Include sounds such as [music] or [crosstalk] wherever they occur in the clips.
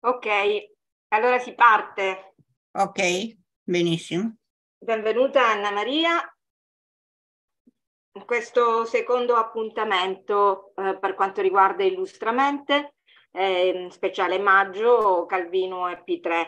Ok, allora si parte. Ok, benissimo. Benvenuta Anna Maria a questo secondo appuntamento eh, per quanto riguarda Illustramente, eh, speciale maggio, Calvino e P3.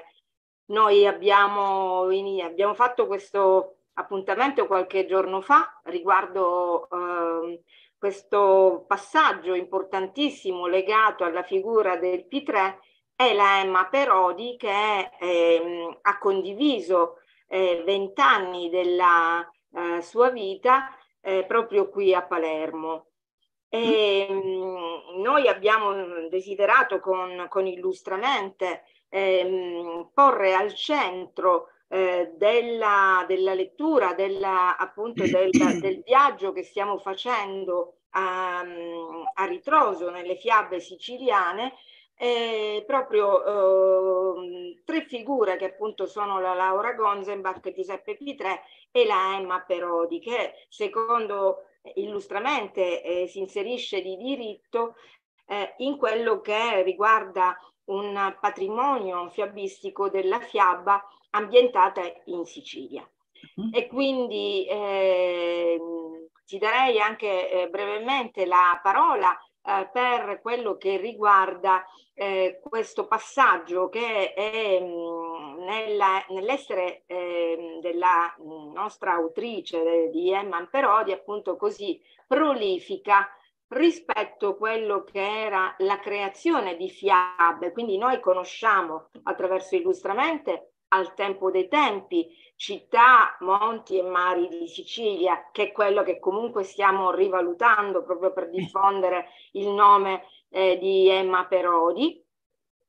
Noi abbiamo, in, abbiamo, fatto questo appuntamento qualche giorno fa riguardo eh, questo passaggio importantissimo legato alla figura del P3 è la Emma Perodi che ehm, ha condiviso eh, vent'anni eh, della eh, sua vita eh, proprio qui a Palermo. E, mm. Ehm, noi abbiamo desiderato con, con Illustramente ehm, porre al centro eh, della, della, lettura, della, appunto [clears throat] del, del, viaggio che stiamo facendo a, a ritroso nelle fiabe siciliane, eh, proprio eh, tre figure che appunto sono la Laura Gonzenbach, Giuseppe Pitre e la Emma Perodi, che secondo eh, illustramente eh, si inserisce di diritto eh, in quello che riguarda un patrimonio fiabistico della fiaba ambientata in Sicilia. Mm-hmm. E quindi ehm, ti darei anche eh, brevemente la parola eh, per quello che riguarda eh, questo passaggio che è mm, nell'essere eh, della mm, nostra autrice eh, di Emman Perodi, appunto così prolifica rispetto a quello che era la creazione di Fiab, quindi noi conosciamo attraverso Illustramente al tempo dei tempi, città, monti e mari di Sicilia, che è quello che comunque stiamo rivalutando proprio per diffondere il nome eh, di Emma Perodi.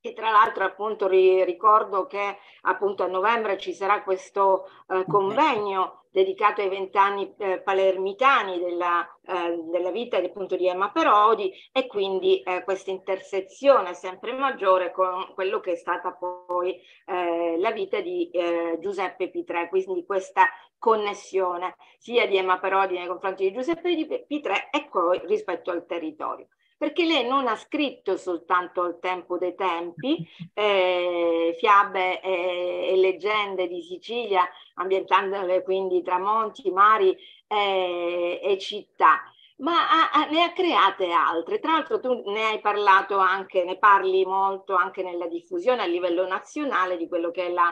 E tra l'altro appunto ri- ricordo che appunto a novembre ci sarà questo eh, mm-hmm. convegno dedicato ai vent'anni eh, palermitani della, eh, della vita appunto di Emma Perodi e quindi eh, questa intersezione sempre maggiore con quello che è stata poi eh, la vita di eh, Giuseppe Pitre, quindi questa connessione sia di Emma Perodi nei confronti di Giuseppe Pitre e poi rispetto al territorio perché lei non ha scritto soltanto al tempo dei tempi eh, fiabe e, eh, e leggende di Sicilia, ambientandole quindi tra monti, mari eh, e città, ma ha, ne ha create altre. Tra l'altro tu ne hai parlato anche, ne parli molto anche nella diffusione a livello nazionale di quello che è la,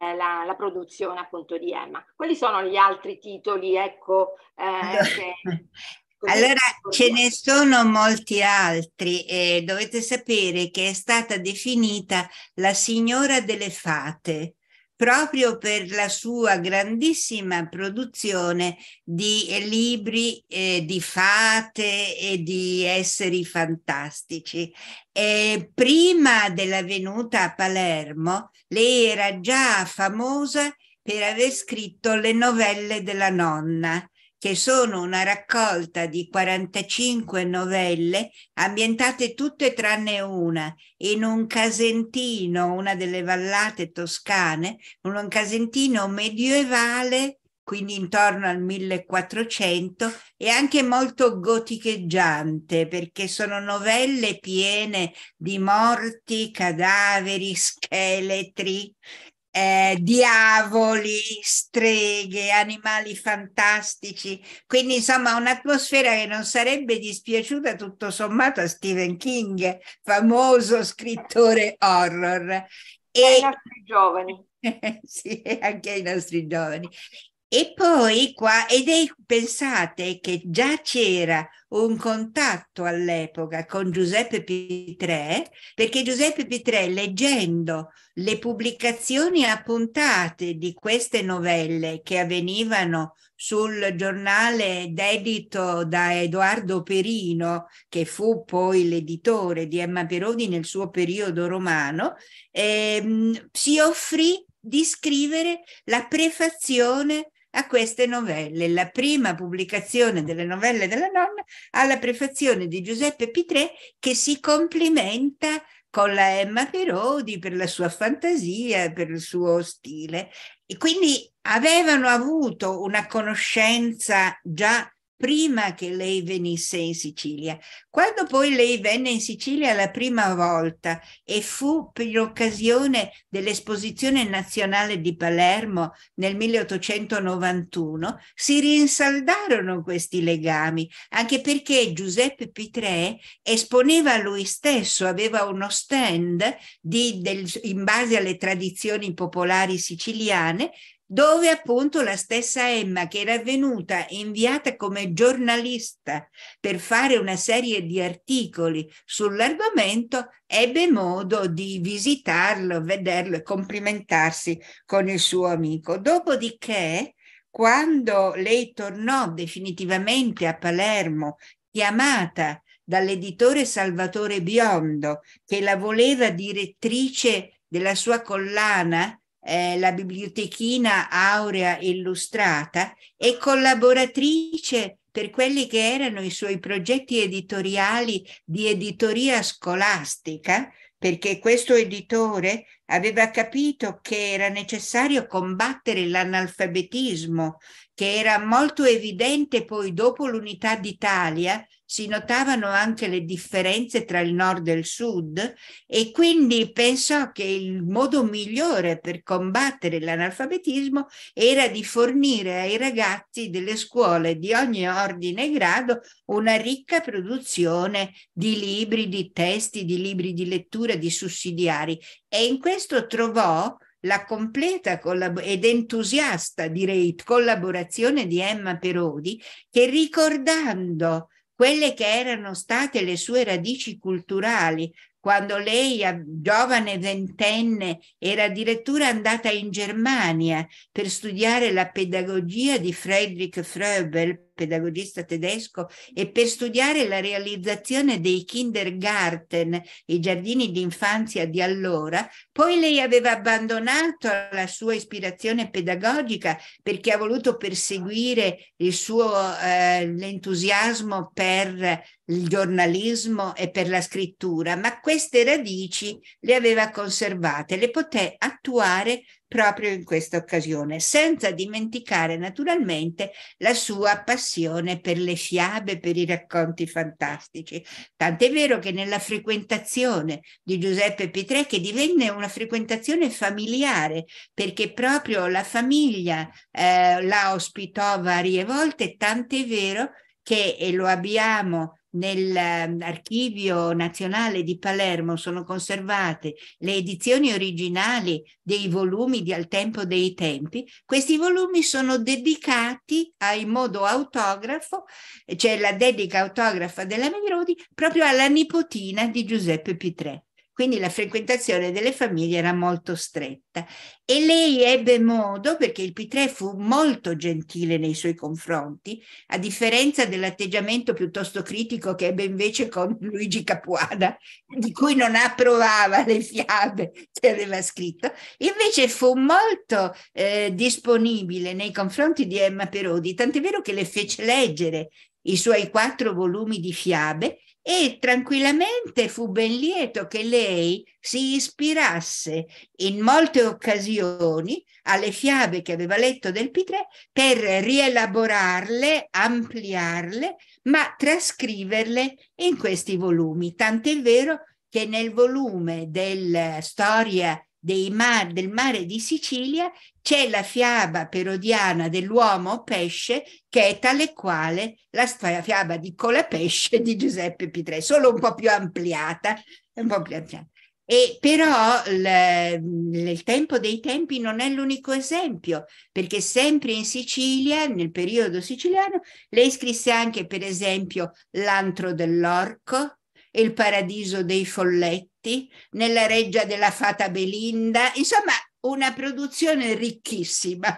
eh, la, la produzione appunto di Emma. Quali sono gli altri titoli, ecco, eh, che... [laughs] Ecco, allora ce ecco ne sono molti altri e dovete sapere che è stata definita la signora delle fate proprio per la sua grandissima produzione di libri eh, di fate e di esseri fantastici. E prima della venuta a Palermo, lei era già famosa per aver scritto le novelle della nonna che sono una raccolta di 45 novelle ambientate tutte tranne una in un casentino, una delle vallate toscane, un casentino medioevale, quindi intorno al 1400, e anche molto goticheggiante, perché sono novelle piene di morti, cadaveri, scheletri, eh, diavoli, streghe, animali fantastici. Quindi insomma un'atmosfera che non sarebbe dispiaciuta tutto sommato a Stephen King, famoso scrittore horror. E... Ai nostri giovani. [laughs] sì, anche ai nostri giovani. E poi qua, ed è, pensate che già c'era un contatto all'epoca con Giuseppe Pitre, perché Giuseppe Pitre, leggendo le pubblicazioni appuntate di queste novelle che avvenivano sul giornale dedito da Edoardo Perino, che fu poi l'editore di Emma Perodi nel suo periodo romano, ehm, si offrì di scrivere la prefazione a queste novelle. La prima pubblicazione delle novelle della nonna ha la prefazione di Giuseppe Pitré che si complimenta con la Emma Perodi per la sua fantasia, per il suo stile. E quindi avevano avuto una conoscenza già prima che lei venisse in Sicilia. Quando poi lei venne in Sicilia la prima volta e fu per occasione dell'esposizione nazionale di Palermo nel 1891, si rinsaldarono questi legami, anche perché Giuseppe Pitrè esponeva lui stesso, aveva uno stand di, del, in base alle tradizioni popolari siciliane dove appunto la stessa Emma, che era venuta inviata come giornalista per fare una serie di articoli sull'argomento, ebbe modo di visitarlo, vederlo e complimentarsi con il suo amico. Dopodiché, quando lei tornò definitivamente a Palermo, chiamata dall'editore Salvatore Biondo, che la voleva direttrice della sua collana eh, la bibliotechina aurea illustrata e collaboratrice per quelli che erano i suoi progetti editoriali di editoria scolastica, perché questo editore aveva capito che era necessario combattere l'analfabetismo, che era molto evidente poi dopo l'unità d'Italia si notavano anche le differenze tra il nord e il sud e quindi pensò che il modo migliore per combattere l'analfabetismo era di fornire ai ragazzi delle scuole di ogni ordine e grado una ricca produzione di libri, di testi, di libri di lettura, di sussidiari e in questo trovò la completa collab- ed entusiasta, direi, collaborazione di Emma Perodi, che ricordando quelle che erano state le sue radici culturali, quando lei, giovane ventenne, era addirittura andata in Germania per studiare la pedagogia di Friedrich Froebel pedagogista tedesco, e per studiare la realizzazione dei kindergarten, i giardini d'infanzia di allora, poi lei aveva abbandonato la sua ispirazione pedagogica perché ha voluto perseguire il suo eh, l'entusiasmo per il giornalismo e per la scrittura, ma queste radici le aveva conservate, le poté attuare proprio in questa occasione, senza dimenticare naturalmente la sua passione per le fiabe, per i racconti fantastici. Tant'è vero che nella frequentazione di Giuseppe Petrè, che divenne una frequentazione familiare, perché proprio la famiglia eh, la ospitò varie volte, tant'è vero che, e lo abbiamo nell'Archivio ehm, Nazionale di Palermo sono conservate le edizioni originali dei volumi di Al Tempo dei Tempi. Questi volumi sono dedicati in modo autografo, cioè la dedica autografa della Merodi, proprio alla nipotina di Giuseppe Pitre quindi la frequentazione delle famiglie era molto stretta. E lei ebbe modo, perché il Pitrè fu molto gentile nei suoi confronti, a differenza dell'atteggiamento piuttosto critico che ebbe invece con [laughs] Luigi Capuana, di cui non approvava le fiabe che aveva scritto, invece fu molto eh, disponibile nei confronti di Emma Perodi, tant'è vero che le fece leggere i suoi quattro volumi di fiabe e tranquillamente fu ben lieto che lei si ispirasse in molte occasioni alle fiabe che aveva letto del Pitre per rielaborarle, ampliarle, ma trascriverle in questi volumi. Tant'è vero che nel volume della storia mar, del mare di Sicilia c'è la fiaba perodiana dell'uomo pesce che è tale quale la fiaba di Colapesce di Giuseppe Pitre, solo un po' più ampliata. Un po più ampliata. E però il tempo dei tempi non è l'unico esempio, perché sempre in Sicilia, nel periodo siciliano, lei scrisse anche, per esempio, L'antro dell'orco, Il paradiso dei folletti Moretti, nella reggia della fata Belinda, insomma una produzione ricchissima.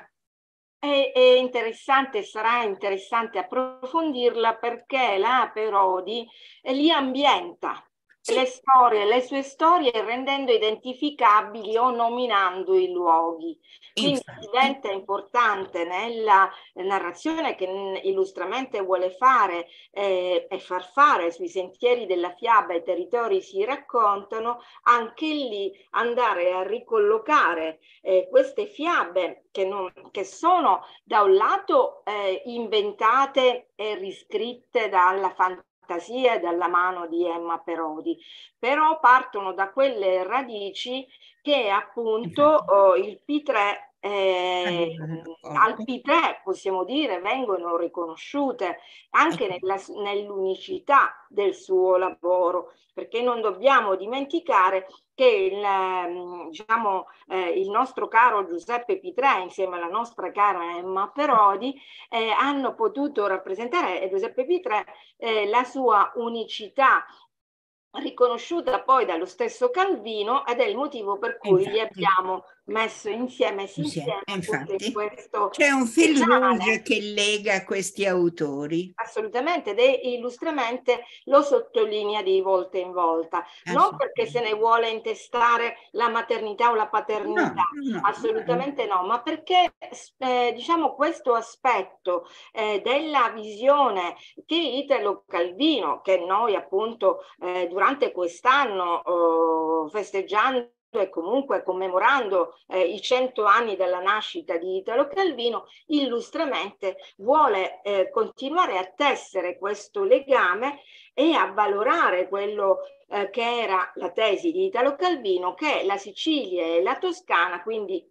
È, è interessante, sarà interessante approfondirla perché la Perodi eh, li ambienta sì. le, storie, le sue storie rendendo identificabili o nominando i luoghi. Quindi Infatti. diventa importante nella narrazione che illustramente vuole fare eh, e far fare sui sentieri della fiaba i territori si raccontano, anche lì andare a ricollocare eh, queste fiabe che, non, che, sono da un lato eh, inventate e riscritte dalla fantasia fantasie dalla mano di Emma Perodi, però partono da quelle radici che appunto esatto. oh, il P3 eh, eh Alpi 3, possiamo dire, vengono riconosciute anche ecco. nella, nell'unicità del suo lavoro, perché non dobbiamo dimenticare che il, ehm, diciamo, eh, il nostro caro Giuseppe Pitrè insieme alla nostra cara Emma Perodi eh, hanno potuto rappresentare Giuseppe Pitrè eh, la sua unicità riconosciuta poi dallo stesso Calvino ed è il motivo per cui esatto. gli abbiamo messo insieme, sì, insieme infatti, c'è un fil rouge che lega questi autori assolutamente ed è illustramente lo sottolinea di volta in volta non perché se ne vuole intestare la maternità o la paternità no, no, assolutamente no. no. ma perché eh, diciamo questo aspetto eh, della visione che Italo Calvino che noi appunto eh, durante quest'anno oh, festeggiando e comunque commemorando eh, i cento anni dalla nascita di Italo Calvino, illustramente vuole eh, continuare a tessere questo legame e a valorare quello eh, che era la tesi di Italo Calvino, che la Sicilia e la Toscana, quindi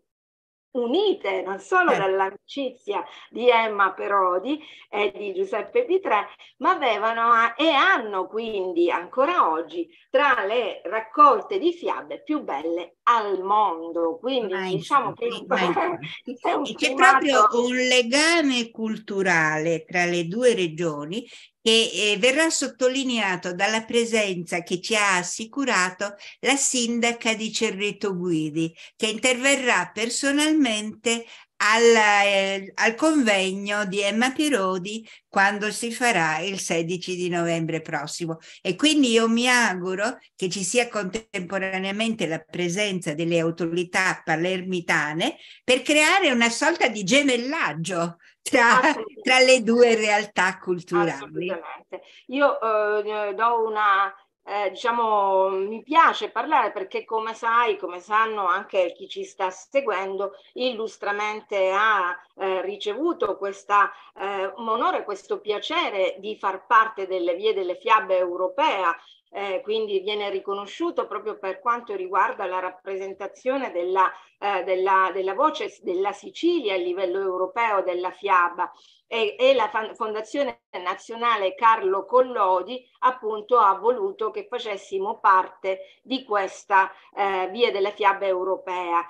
unite non solo eh. dall'amicizia di Emma Perodi e di Giuseppe Pitrè, ma avevano e hanno quindi ancora oggi tra le raccolte di fiabe più belle al mondo. Quindi ma diciamo che [laughs] c'è proprio un legame culturale tra le due regioni che eh, verrà sottolineato dalla presenza che ci ha assicurato la sindaca di Cerreto Guidi, che interverrà personalmente al, eh, al, convegno di Emma Pirodi quando si farà il 16 di novembre prossimo. E quindi io mi auguro che ci sia contemporaneamente la presenza delle autorità palermitane per creare una sorta di gemellaggio tra, tra, le due realtà culturali. Assolutamente. Io eh, do una, eh, diciamo, mi piace parlare perché come sai, come sanno anche chi ci sta seguendo, illustramente ha eh, ricevuto questa, eh, un onore, questo piacere di far parte delle vie delle fiabe europea eh, quindi viene riconosciuto proprio per quanto riguarda la rappresentazione della, eh, della, della voce della Sicilia a livello europeo della FIAB e, e la Fondazione Nazionale Carlo Collodi appunto ha voluto che facessimo parte di questa eh, via della FIAB europea.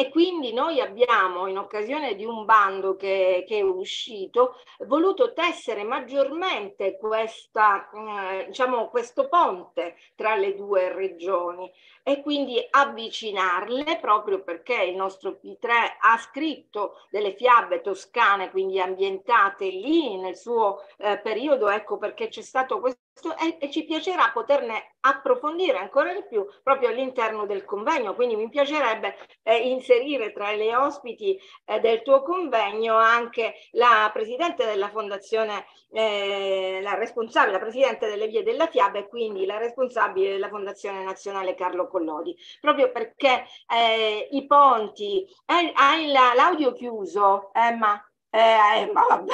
E quindi noi abbiamo, in occasione di un bando che, che è uscito, voluto tessere maggiormente questa, eh, diciamo, questo ponte tra le due regioni e quindi avvicinarle proprio perché il nostro P3 ha scritto delle fiabe toscane, quindi ambientate lì nel suo eh, periodo, ecco perché c'è stato questo e, e, ci piacerà poterne approfondire ancora di più proprio all'interno del convegno. Quindi mi piacerebbe eh, inserire tra le ospiti eh, del tuo convegno anche la presidente della fondazione, eh, la responsabile, la presidente delle vie della FIAB e quindi la responsabile della fondazione nazionale Carlo Collodi, proprio perché eh, i ponti, eh, hai l'audio chiuso, Emma? Eh, ma vabbè,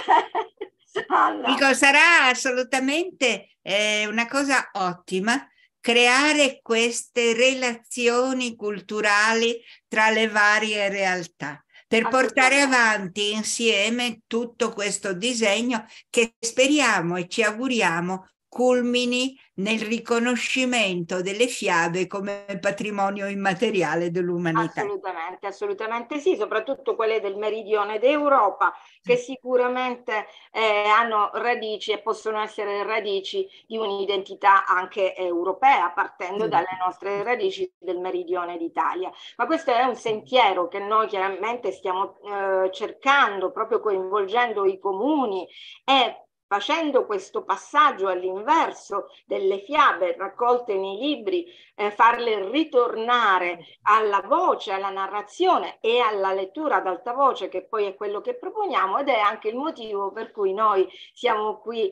alla. Dico, sarà assolutamente eh, una cosa ottima creare queste relazioni culturali tra le varie realtà per portare avanti insieme tutto questo disegno che speriamo e ci auguriamo culmini nel riconoscimento delle fiabe come patrimonio immateriale dell'umanità. Assolutamente, assolutamente sì, soprattutto quelle del meridione d'Europa che sicuramente eh, hanno radici e possono essere radici di un'identità anche europea, partendo dalle nostre radici del meridione d'Italia. Ma questo è un sentiero che noi chiaramente stiamo eh, cercando, proprio coinvolgendo i comuni e facendo questo passaggio all'inverso delle fiabe raccolte nei libri, eh, farle ritornare alla voce, alla narrazione e alla lettura ad alta voce, che poi è quello che proponiamo ed è anche il motivo per cui noi siamo qui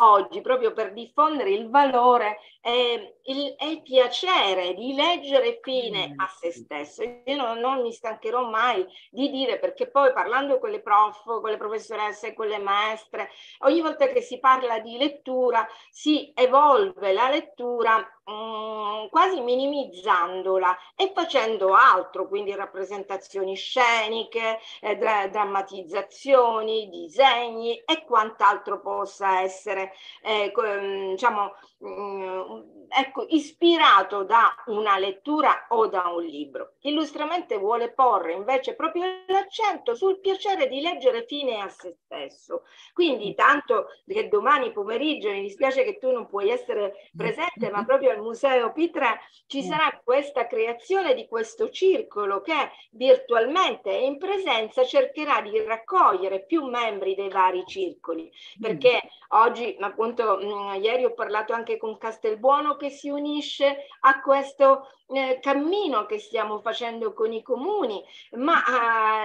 oggi proprio per diffondere il valore e il, il, piacere di leggere fine mm, a se stesso. Io non, non, mi stancherò mai di dire perché poi parlando con le prof, con le professoresse, con le maestre, ogni volta che si parla di lettura si evolve la lettura Mm, quasi minimizzandola e facendo altro, quindi rappresentazioni sceniche, eh, dra- drammatizzazioni, disegni e quant'altro possa essere eh, co- mm, diciamo, Mm, ecco, ispirato da una lettura o da un libro. Illustramente vuole porre invece proprio l'accento sul piacere di leggere fine a se stesso. Quindi mm. tanto che domani pomeriggio, mi dispiace che tu non puoi essere mm. presente, ma [laughs] proprio al Museo P3 ci sarà questa creazione di questo circolo che virtualmente e in presenza cercherà di raccogliere più membri dei vari circoli. Perché oggi, appunto, mh, ieri ho parlato anche anche con Castelbuono che si unisce a questo eh, cammino che stiamo facendo con i comuni, ma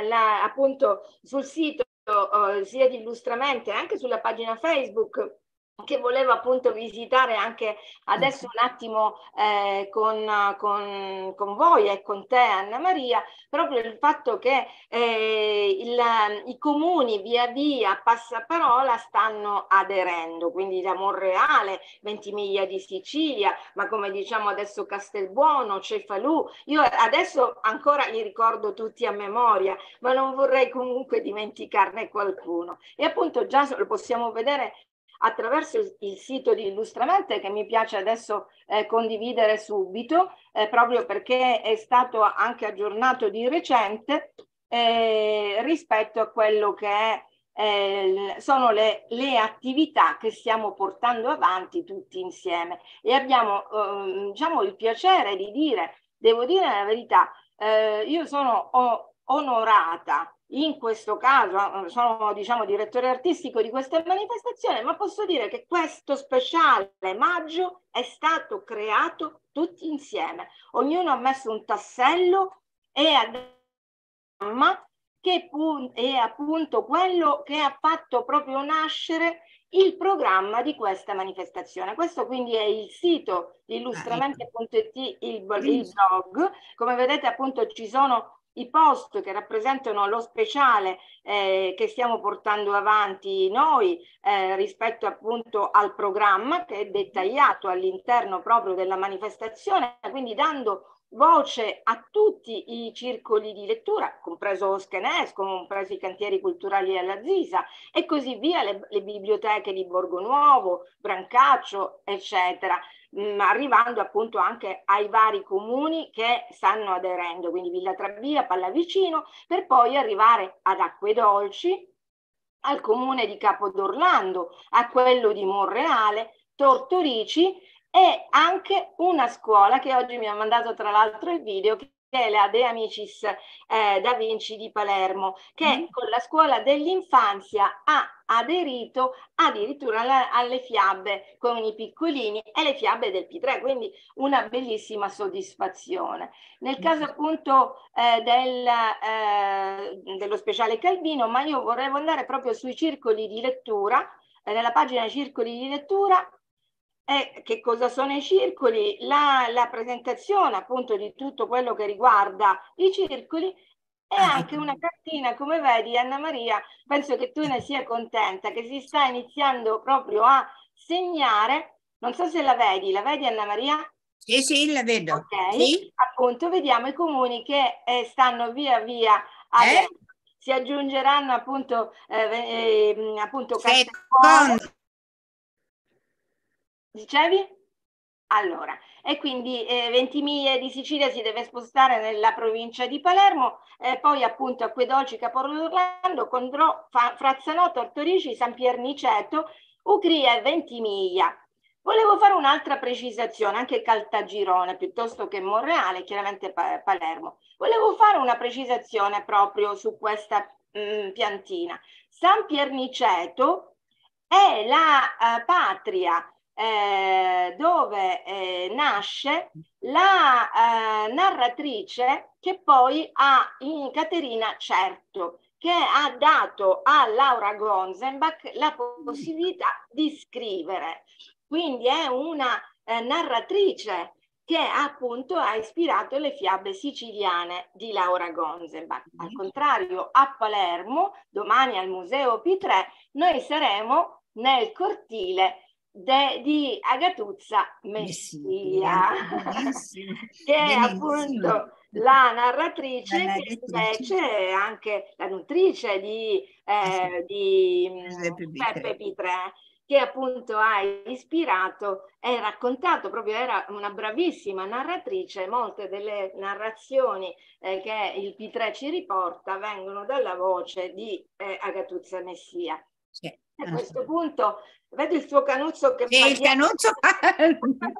eh, la, appunto sul sito eh, sia di Illustramente anche sulla pagina Facebook che volevo appunto visitare anche adesso un attimo eh, con, con, con, voi e con te Anna Maria, proprio il fatto che eh, il, i comuni via via passaparola stanno aderendo, quindi da Monreale, Ventimiglia di Sicilia, ma come diciamo adesso Castelbuono, Cefalù, io adesso ancora li ricordo tutti a memoria, ma non vorrei comunque dimenticarne qualcuno. E appunto già lo possiamo vedere attraverso il sito di Illustramente che mi piace adesso eh, condividere subito, eh, proprio perché è stato anche aggiornato di recente eh, rispetto a quello che è, eh, sono le, le, attività che stiamo portando avanti tutti insieme. E abbiamo ehm, diciamo, il piacere di dire, devo dire la verità, eh, io sono onorata in questo caso ah, ah, sono diciamo direttore artistico di questa manifestazione, ma posso dire che questo speciale maggio è stato creato tutti insieme. Ognuno ha messo un tassello e ha che è appunto quello che ha fatto proprio nascere il programma di questa manifestazione. Questo quindi è il sito ah, illustramente.it, ecco. il, il blog. Come vedete appunto ci sono i post che rappresentano lo speciale eh, che stiamo portando avanti noi eh, rispetto appunto al programma che è dettagliato all'interno proprio della manifestazione, quindi dando voce a tutti i circoli di lettura, compreso Schenes, compreso i cantieri culturali della Zisa e così via, le, le biblioteche di Borgo Nuovo, Brancaccio, eccetera arrivando appunto anche ai vari comuni che stanno aderendo, quindi Villa Trabia, Pallavicino, per poi arrivare ad Acque Dolci, al comune di Capodorlando, a quello di Monreale, Tortorici e anche una scuola che oggi mi ha mandato tra l'altro il video che la De Amicis eh, da Vinci di Palermo, che mm. con la scuola dell'infanzia ha aderito addirittura alla, alle fiabe con i piccolini e le fiabe del P3, quindi una bellissima soddisfazione. Nel caso mm-hmm. appunto eh, del, eh, dello speciale Calvino, ma io vorrei andare proprio sui circoli di lettura, eh, nella pagina circoli di lettura eh, che cosa sono i circoli? La, la, presentazione appunto di tutto quello che riguarda i circoli e ah, anche una cartina, come vedi Anna Maria, penso che tu ne sia contenta, che si sta iniziando proprio a segnare, non so se la vedi, la vedi Anna Maria? Sì, sì, la vedo. Ok, sì. appunto vediamo i comuni che eh, stanno via via a... Eh? Si aggiungeranno appunto, eh, eh appunto Secondo. Dicevi? Allora, e quindi eh, Ventimiglia di Sicilia si deve spostare nella provincia di Palermo, eh, poi appunto a Quedolci, Caporlo d'Orlando, Condrò, Fa, Frazzanò, Tortorici, San Pierniceto, Ucria e Ventimiglia. Volevo fare un'altra precisazione, anche Caltagirone piuttosto che Monreale, chiaramente pa- Palermo. Volevo fare una precisazione proprio su questa mh, mm, piantina. San Pierniceto è la eh, patria eh, dove eh, nasce la eh, narratrice che poi ha in Caterina Certo, che ha dato a Laura Gonzenbach la possibilità di scrivere. Quindi è una eh, narratrice che appunto ha ispirato le fiabe siciliane di Laura Gonzenbach. Al mm-hmm. contrario, a Palermo, domani al Museo P3, noi saremo nel cortile de, di Agatuzza Messia, Messia. [laughs] che è appunto la narratrice la che invece è anche la nutrice di, eh, ah, di Peppe mm, Pitre che appunto ha ispirato e raccontato, proprio era una bravissima narratrice, molte delle narrazioni eh, che il P3 ci riporta vengono dalla voce di eh, Agatuzza Messia. A ah, questo punto Vedi il suo canuzzo che e il canuzzo [laughs] [laughs]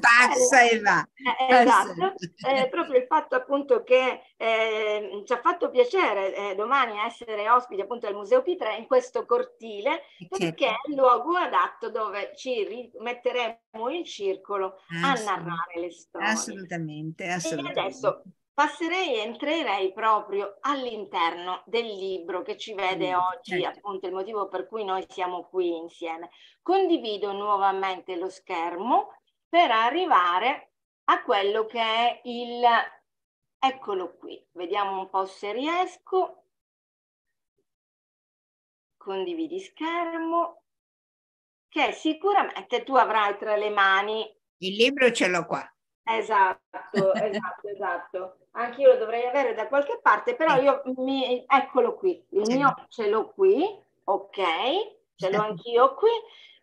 passa e va. Eh, eh, esatto, eh, proprio il fatto appunto che eh, ci ha fatto piacere eh, domani essere ospiti appunto al Museo Pitre in questo cortile perché certo. è il luogo adatto dove ci rimetteremo in circolo a narrare le storie. Assolutamente, assolutamente. E adesso passerei e entrerei proprio all'interno del libro che ci vede mm, oggi, certo. appunto il motivo per cui noi siamo qui insieme. Condivido nuovamente lo schermo per arrivare a quello che è il... Eccolo qui, vediamo un po' se riesco. Condividi schermo, che sicuramente tu avrai tra le mani. Il libro ce l'ho qua. Esatto, esatto, esatto anche io lo dovrei avere da qualche parte, però io mi, eccolo qui, il mio ce l'ho qui, ok, ce l'ho anch'io qui,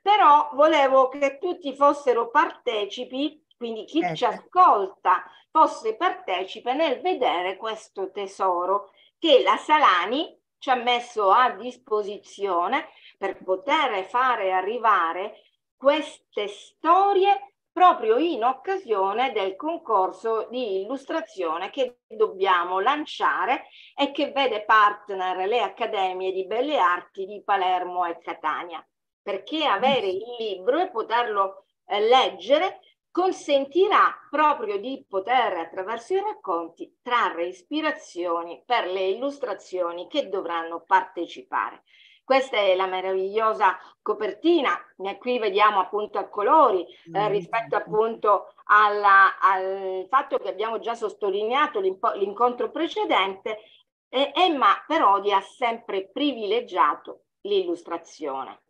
però volevo che tutti fossero partecipi, quindi chi ecco. ci ascolta fosse partecipe nel vedere questo tesoro che la Salani ci ha messo a disposizione per poter fare arrivare queste storie proprio in occasione del concorso di illustrazione che dobbiamo lanciare e che vede partner le Accademie di Belle Arti di Palermo e Catania. Perché avere il libro e poterlo eh, leggere consentirà proprio di poter, attraverso i racconti, trarre ispirazioni per le illustrazioni che dovranno partecipare. Questa è la meravigliosa copertina, qui vediamo appunto a colori eh, mm. rispetto appunto alla, al fatto che abbiamo già sottolineato l'incontro precedente, eh, Emma Parodi ha sempre privilegiato l'illustrazione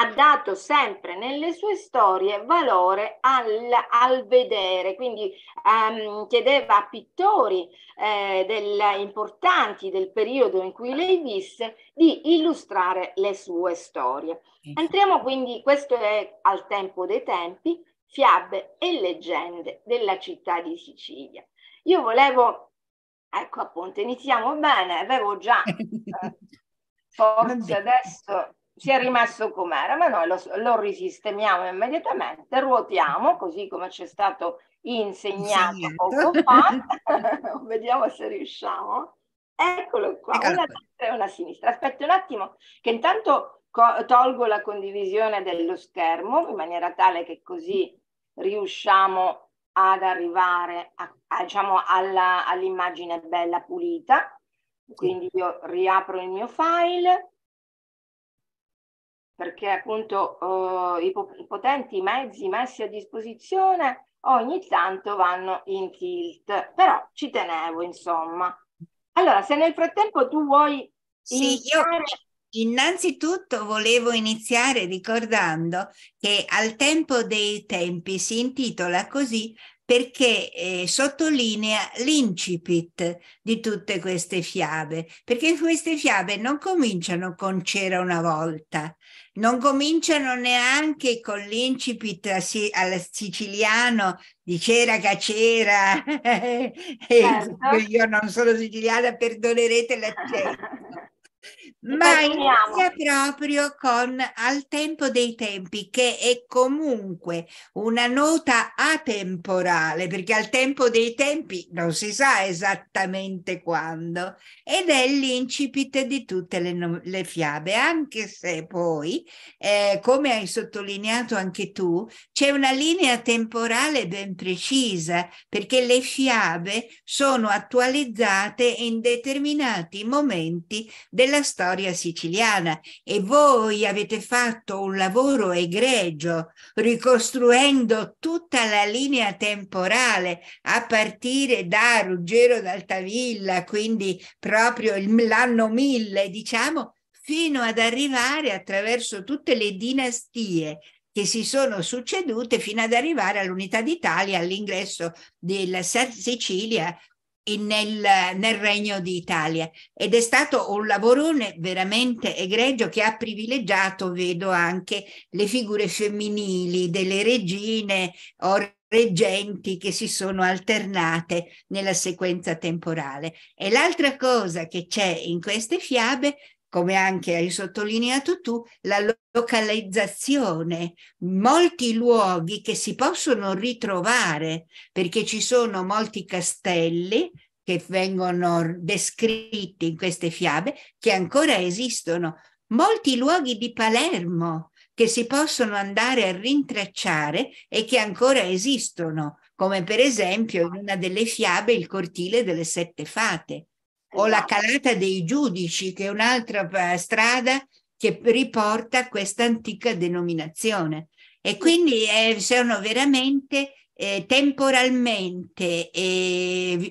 ha dato sempre nelle sue storie valore al, al vedere, quindi um, chiedeva a pittori eh, del, importanti del periodo in cui lei visse di illustrare le sue storie. Entriamo quindi, questo è al tempo dei tempi, fiabe e leggende della città di Sicilia. Io volevo, ecco appunto, iniziamo bene, avevo già... [laughs] Eh, forse adesso si sia rimesso com'era, ma noi lo, lo risistemiamo immediatamente, ruotiamo così come ci è stato insegnato sì. poco fa, [laughs] vediamo se riusciamo. Eccolo qua, ecco. una destra e una sinistra. Aspetta un attimo, che intanto co- tolgo la condivisione dello schermo in maniera tale che così riusciamo ad arrivare a, a, diciamo alla, all'immagine bella pulita. Quindi io riapro il mio file, perché appunto eh, i potenti mezzi messi a disposizione ogni tanto vanno in tilt, però ci tenevo insomma. Allora, se nel frattempo tu vuoi... Sì, iniziare... io innanzitutto volevo iniziare ricordando che al tempo dei tempi si intitola così perché eh, sottolinea l'incipit di tutte queste fiabe, perché queste fiabe non cominciano con c'era una volta, non cominciano neanche con l'incipit al siciliano di c'era cacera. [laughs] Certo. Io non sono siciliana, perdonerete l'accento. [laughs] ma inizia proprio con Al tempo dei tempi, che è comunque una nota atemporale, perché al tempo dei tempi non si sa esattamente quando, ed è l'incipit di tutte le, no- le fiabe, anche se poi, eh, come hai sottolineato anche tu, c'è una linea temporale ben precisa, perché le fiabe sono attualizzate in determinati momenti della storia storia siciliana e voi avete fatto un lavoro egregio ricostruendo tutta la linea temporale a partire da Ruggero d'Altavilla, quindi proprio l'anno 1000, diciamo, fino ad arrivare attraverso tutte le dinastie che si sono succedute fino ad arrivare all'unità d'Italia, all'ingresso della Sicilia nel, nel, Regno d'Italia ed è stato un lavorone veramente egregio che ha privilegiato, vedo, anche le figure femminili delle regine o reggenti che si sono alternate nella sequenza temporale. E l'altra cosa che c'è in queste fiabe come anche hai sottolineato tu, la localizzazione, molti luoghi che si possono ritrovare perché ci sono molti castelli che vengono descritti in queste fiabe che ancora esistono, molti luoghi di Palermo che si possono andare a rintracciare e che ancora esistono, come per esempio in una delle fiabe il cortile delle sette fate o la esatto. calata dei giudici, che è un'altra eh, strada che riporta questa antica denominazione. E quindi è, eh, sono veramente eh, temporalmente eh,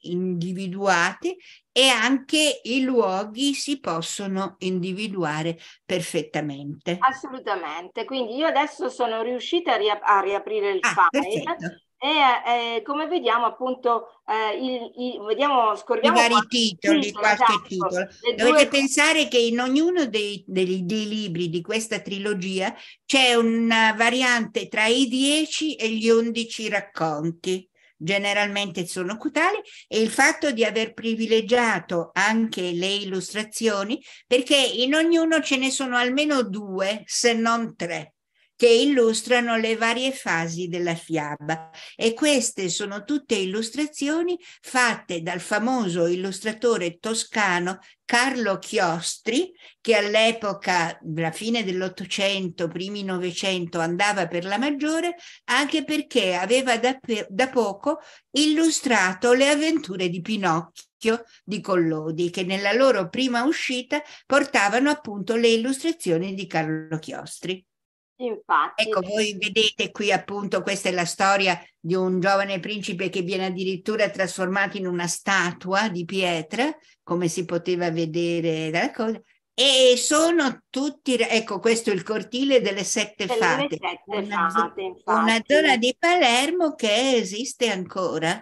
individuate e anche i luoghi si possono individuare perfettamente. Assolutamente, quindi io adesso sono riuscita a, riap- a riaprire il ah, file. Perfetto e eh, come vediamo appunto, eh, il, il, vediamo, scordiamo i vari titoli, titolo, qualche esatto, titolo. Dovete due... pensare che in ognuno dei, dei, dei, libri di questa trilogia c'è una variante tra i dieci e gli undici racconti generalmente sono cutali e il fatto di aver privilegiato anche le illustrazioni perché in ognuno ce ne sono almeno due se non tre che illustrano le varie fasi della fiaba e queste sono tutte illustrazioni fatte dal famoso illustratore toscano Carlo Chiostri, che all'epoca, la fine dell'Ottocento, primi Novecento, andava per la maggiore, anche perché aveva da, da poco illustrato le avventure di Pinocchio di Collodi, che nella loro prima uscita portavano appunto le illustrazioni di Carlo Chiostri. Infatti. Ecco, voi vedete qui appunto questa è la storia di un giovane principe che viene addirittura trasformato in una statua di pietra, come si poteva vedere dalla cosa. E sono tutti, ecco, questo è il cortile delle sette delle fate. Sette una, fate una zona di Palermo che esiste ancora.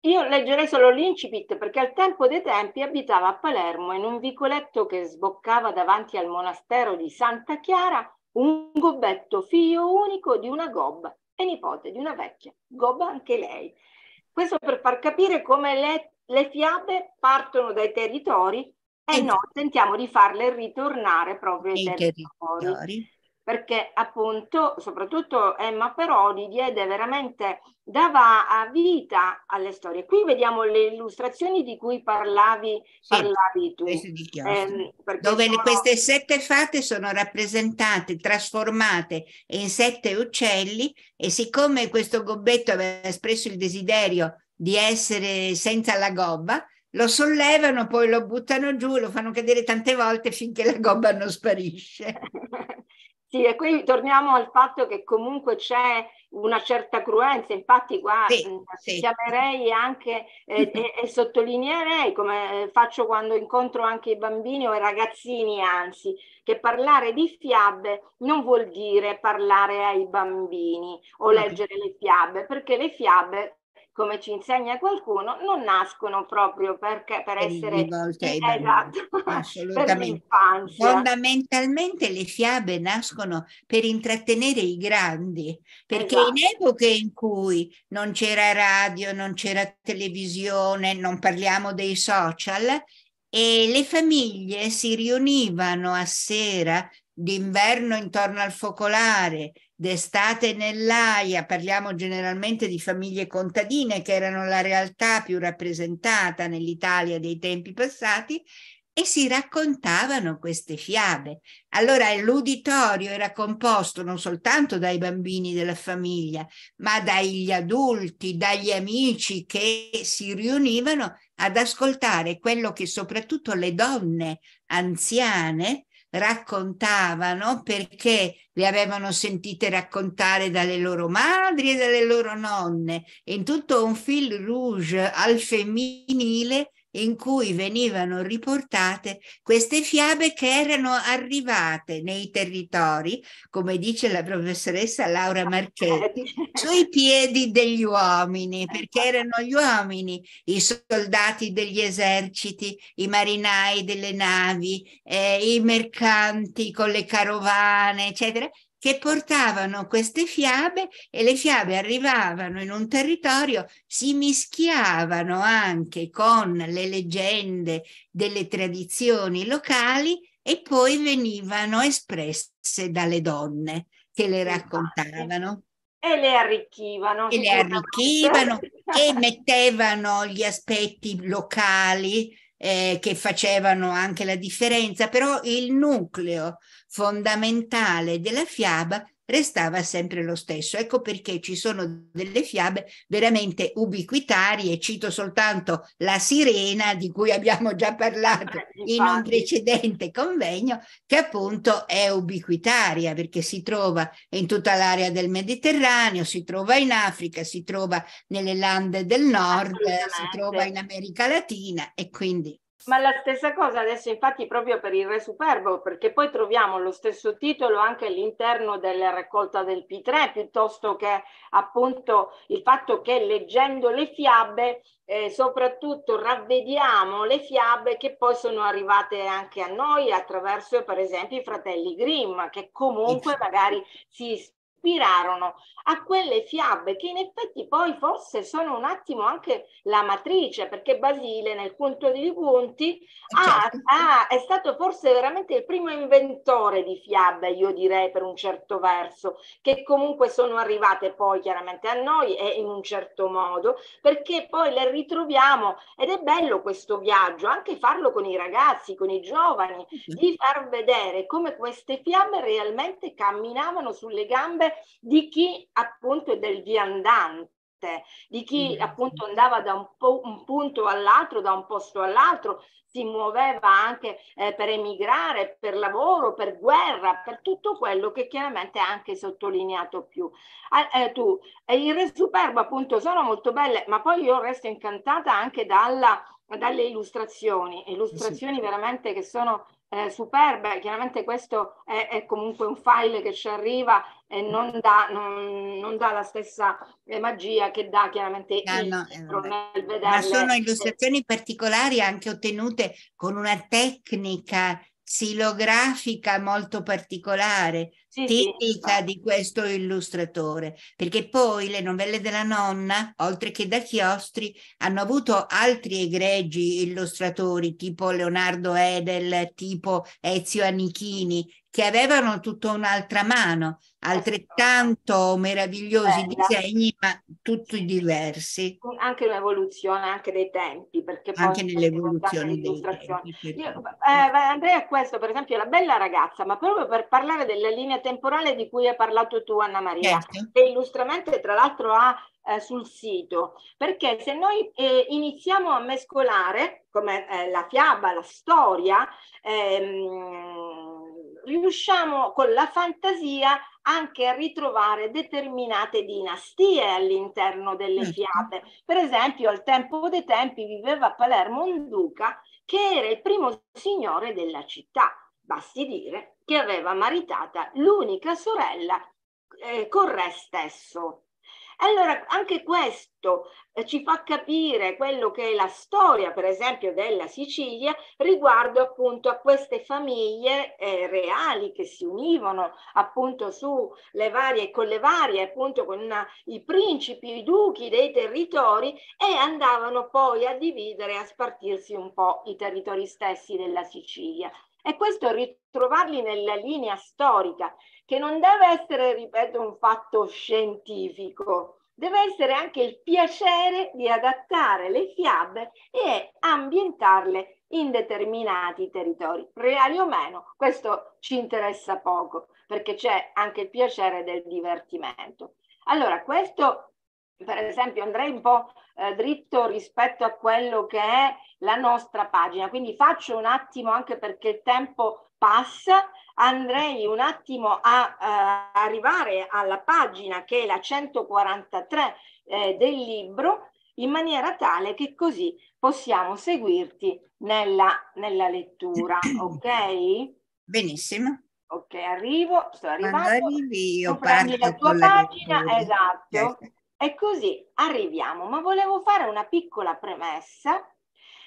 Io leggerei solo l'incipit perché al tempo dei tempi abitava a Palermo in un vicoletto che sboccava davanti al monastero di Santa Chiara un gobbetto, figlio unico di una gobba e nipote di una vecchia, gobba anche lei. Questo per far capire come le, le fiabe partono dai territori e, e noi tentiamo di farle ritornare proprio ai territori. territori perché appunto soprattutto Emma Perodi diede veramente, dava vita alle storie. Qui vediamo le illustrazioni di cui parlavi, sì, parlavi tu. Eh, Dove sono... queste sette fate sono rappresentate, trasformate in sette uccelli e siccome questo gobbetto aveva espresso il desiderio di essere senza la gobba, lo sollevano, poi lo buttano giù, lo fanno cadere tante volte finché la gobba non sparisce. [laughs] Sì, e qui torniamo al fatto che comunque c'è una certa cruenza, infatti qua sì, mm, sì. chiamerei anche eh, e, e, sottolineerei, come eh, faccio quando incontro anche i bambini o i ragazzini anzi, che parlare di fiabe non vuol dire parlare ai bambini o mm. leggere le fiabe, perché le fiabe come ci insegna qualcuno, non nascono proprio perché, per, essere eh, esatto, [laughs] per l'infanzia. Fondamentalmente le fiabe nascono per intrattenere i grandi, perché esatto. in epoche in cui non c'era radio, non c'era televisione, non parliamo dei social, e le famiglie si riunivano a sera d'inverno intorno al focolare, d'estate nell'aia, parliamo generalmente di famiglie contadine che erano la realtà più rappresentata nell'Italia dei tempi passati e si raccontavano queste fiabe. Allora l'uditorio era composto non soltanto dai bambini della famiglia, ma dagli adulti, dagli amici che si riunivano ad ascoltare quello che soprattutto le donne anziane raccontavano perché le avevano sentite raccontare dalle loro madri e dalle loro nonne. In tutto un fil rouge al femminile in cui venivano riportate queste fiabe che erano arrivate nei territori, come dice la professoressa Laura Marchetti, [laughs] sui piedi degli uomini, perché erano gli uomini i soldati degli eserciti, i marinai delle navi, eh, i mercanti con le carovane, eccetera, che portavano queste fiabe e le fiabe arrivavano in un territorio, si mischiavano anche con le leggende delle tradizioni locali e poi venivano espresse dalle donne che le esatto. raccontavano. E le arricchivano. E le arricchivano e mettevano gli aspetti locali eh, che facevano anche la differenza, però il nucleo fondamentale della fiaba restava sempre lo stesso. Ecco perché ci sono delle fiabe veramente ubiquitarie, cito soltanto la sirena di cui abbiamo già parlato eh, in un precedente convegno, che appunto è ubiquitaria perché si trova in tutta l'area del Mediterraneo, si trova in Africa, si trova nelle lande del nord, si trova in America Latina e quindi ma la stessa cosa adesso infatti proprio per il Re Superbo, perché poi troviamo lo stesso titolo anche all'interno della raccolta del P3, piuttosto che appunto il fatto che leggendo le fiabe, eh, soprattutto ravvediamo le fiabe che poi sono arrivate anche a noi attraverso per esempio i fratelli Grimm, che comunque magari si ispirarono a quelle fiabe che in effetti poi forse sono un attimo anche la matrice, perché Basile nel punto di conti ha, certo. ha, è stato forse veramente il primo inventore di fiabe, io direi per un certo verso, che comunque sono arrivate poi chiaramente a noi e in un certo modo, perché poi le ritroviamo ed è bello questo viaggio, anche farlo con i ragazzi, con i giovani, mhm. di far vedere come queste fiabe realmente camminavano sulle gambe parte di chi appunto è del viandante di chi mm. appunto andava da un, po- un, punto all'altro, da un posto all'altro, si muoveva anche eh, per emigrare, per lavoro, per guerra, per tutto quello che chiaramente è anche sottolineato più. Eh, eh, tu, eh, il Re Superbo appunto sono molto belle, ma poi io resto incantata anche dalla, dalle illustrazioni, eh illustrazioni sì. veramente che sono eh, superbe, chiaramente questo è, è, comunque un file che ci arriva e non dà, non, non dà la stessa eh, magia che dà chiaramente no, eh, il no, eh, nel vederle. Ma sono illustrazioni particolari anche ottenute con una tecnica xilografica molto particolare, sì, tipica sì, di questo illustratore, perché poi le novelle della nonna, oltre che da Chiostri, hanno avuto altri egregi illustratori, tipo Leonardo Edel, tipo Ezio Anichini, che avevano tutta un'altra mano, altrettanto meravigliosi Bella. disegni, ma tutti diversi. Anche un'evoluzione anche dei tempi, perché anche nell'evoluzione dei tempi. Io, eh, Andrea, questo per esempio la bella ragazza, ma proprio per parlare della linea temporale di cui hai parlato tu, Anna Maria, certo. che illustramente tra l'altro ha eh, sul sito, perché se noi eh, iniziamo a mescolare, come eh, la fiaba, la storia, ehm, riusciamo con la fantasia anche a ritrovare determinate dinastie all'interno delle certo. fiabe. Per esempio, al tempo dei tempi viveva a Palermo un duca che era il primo signore della città, basti dire che aveva maritata l'unica sorella eh, con re stesso. Allora, anche questo eh, ci fa capire quello che è la storia, per esempio, della Sicilia riguardo appunto a queste famiglie eh, reali che si univano appunto sulle varie, con le varie, appunto con una, i principi, i duchi dei territori e andavano poi a dividere, a spartirsi un po' i territori stessi della Sicilia. E questo ritrovarli nella linea storica che non deve essere, ripeto, un fatto scientifico, deve essere anche il piacere di adattare le fiabe e ambientarle in determinati territori, reali o meno, questo ci interessa poco, perché c'è anche il piacere del divertimento. Allora, questo per esempio andrei un po' eh, dritto rispetto a quello che è la nostra pagina, quindi faccio un attimo anche perché il tempo pass, andrei un attimo a uh, arrivare alla pagina che è la 143 eh, del libro in maniera tale che così possiamo seguirti nella, nella lettura, [clears throat] ok? Benissimo. Ok, arrivo, sto arrivando. Arrivi, io parto la tua pagina, lettura. esatto. Certo. E così arriviamo, ma volevo fare una piccola premessa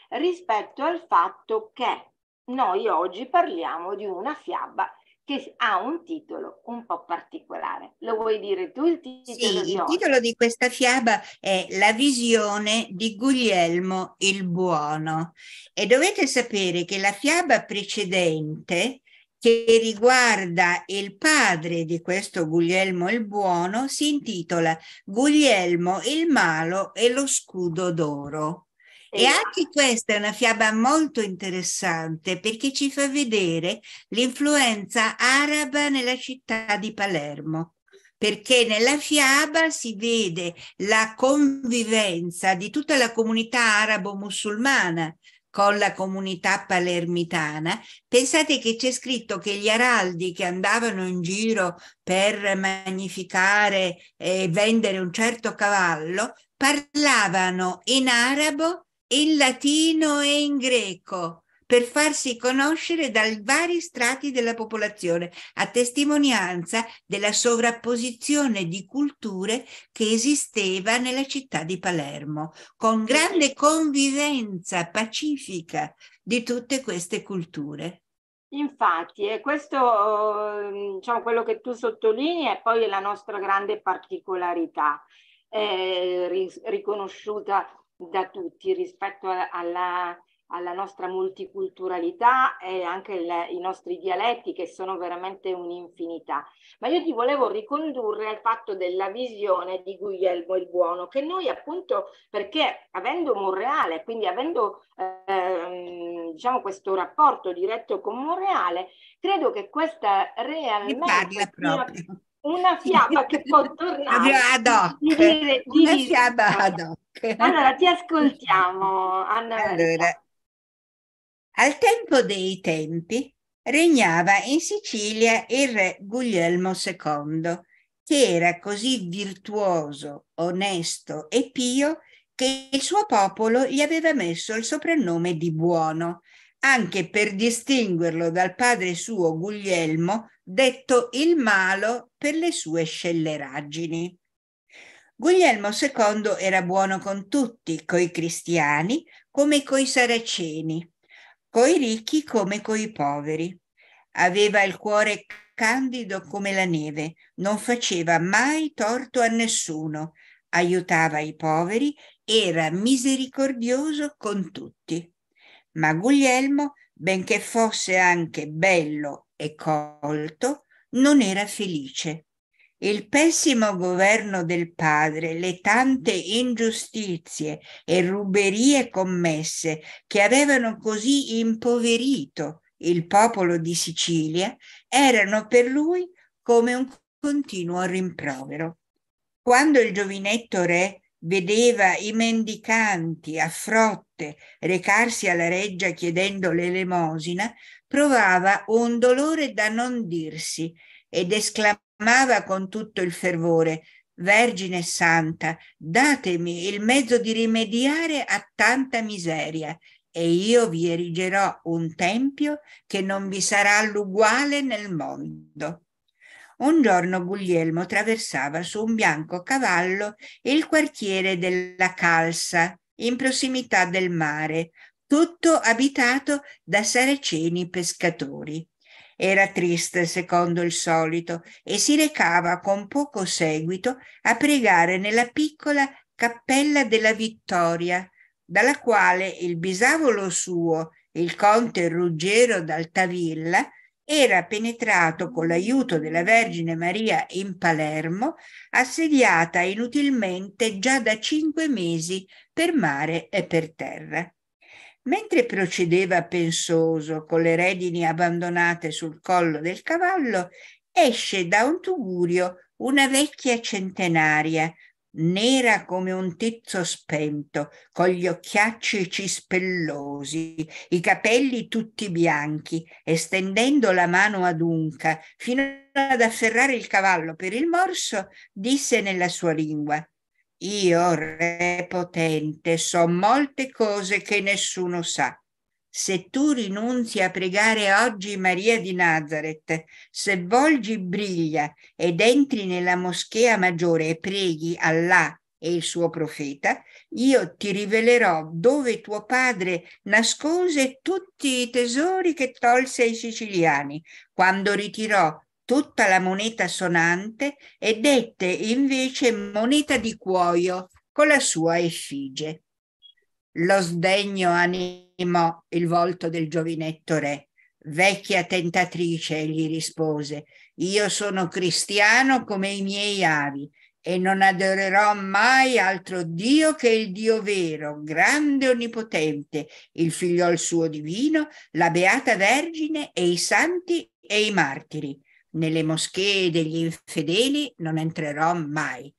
rispetto al fatto che noi oggi parliamo di una fiaba che ha un titolo un po' particolare. Lo vuoi dire tu il titolo? Sì, il titolo di questa fiaba è La visione di Guglielmo il Buono e dovete sapere che la fiaba precedente che riguarda il padre di questo Guglielmo il Buono si intitola Guglielmo il Malo e lo Scudo d'Oro. E anche questa è una fiaba molto interessante perché ci fa vedere l'influenza araba nella città di Palermo perché nella fiaba si vede la convivenza di tutta la comunità arabo-musulmana con la comunità palermitana. Pensate che c'è scritto che gli araldi che andavano in giro per magnificare e vendere un certo cavallo parlavano in arabo in latino e in greco per farsi conoscere dai vari strati della popolazione, a testimonianza della sovrapposizione di culture che esisteva nella città di Palermo, con grande convivenza pacifica di tutte queste culture. Infatti, e questo mm, diciamo, quello che tu sottolinei è poi la nostra grande particolarità, eh, riconosciuta da tutti rispetto alla, alla nostra multiculturalità e anche le, i nostri dialetti che sono veramente un'infinità. Ma io ti volevo ricondurre al fatto della visione di Guglielmo il Buono, che noi appunto perché avendo Monreale, quindi avendo eh, diciamo questo rapporto diretto con Monreale, credo che questa realmente... Mi parla proprio una fiaba che può tornare ad hoc. Di una fiaba ad hoc. Allora, ti ascoltiamo, Anna. Allora, al tempo dei tempi regnava in Sicilia il re Guglielmo II, che era così virtuoso, onesto e pio che il suo popolo gli aveva messo il soprannome di buono anche per distinguerlo dal padre suo Guglielmo, detto il Malo per le sue scelleraggini. Guglielmo II era buono con tutti, coi cristiani come coi saraceni, coi ricchi come coi poveri. Aveva il cuore candido come la neve, non faceva mai torto a nessuno, aiutava i poveri, era misericordioso con tutti ma Guglielmo, benché fosse anche bello e colto, non era felice. Il pessimo governo del padre, le tante ingiustizie e ruberie commesse che avevano così impoverito il popolo di Sicilia, erano per lui come un continuo rimprovero. Quando il giovinetto re vedeva i mendicanti affrotti notte recarsi alla reggia chiedendo l'elemosina, provava un dolore da non dirsi ed esclamava con tutto il fervore Vergine Santa, datemi il mezzo di rimediare a tanta miseria e io vi erigerò un tempio che non vi sarà l'uguale nel mondo. Un giorno Guglielmo traversava su un bianco cavallo il quartiere della Calsa, in prossimità del mare, tutto abitato da saraceni pescatori. Era triste, secondo il solito, e si recava con poco seguito a pregare nella piccola cappella della Vittoria, dalla quale il bisavolo suo, il conte Ruggero d'Altavilla, era penetrato con l'aiuto della Vergine Maria in Palermo, assediata inutilmente già da cinque mesi per mare e per terra. Mentre procedeva pensoso, con le redini abbandonate sul collo del cavallo, esce da un tugurio una vecchia centenaria, nera come un tizzo spento, con gli occhiacci cispellosi, i capelli tutti bianchi, estendendo la mano ad Unca fino ad afferrare il cavallo per il morso, disse nella sua lingua Io, re potente, so molte cose che nessuno sa se tu rinunzi a pregare oggi Maria di Nazareth, se volgi briglia ed entri nella moschea maggiore e preghi Allah e il suo profeta, io ti rivelerò dove tuo padre nascose tutti i tesori che tolse ai siciliani, quando ritirò tutta la moneta sonante e dette invece moneta di cuoio con la sua effigie. Lo sdegno anima primo il volto del giovinetto re. Vecchia tentatrice, gli rispose, io sono cristiano come i miei avi e non adorerò mai altro Dio che il Dio vero, grande onnipotente, il figliol suo divino, la beata Vergine e i santi e i martiri. Nelle moschee degli infedeli non entrerò mai.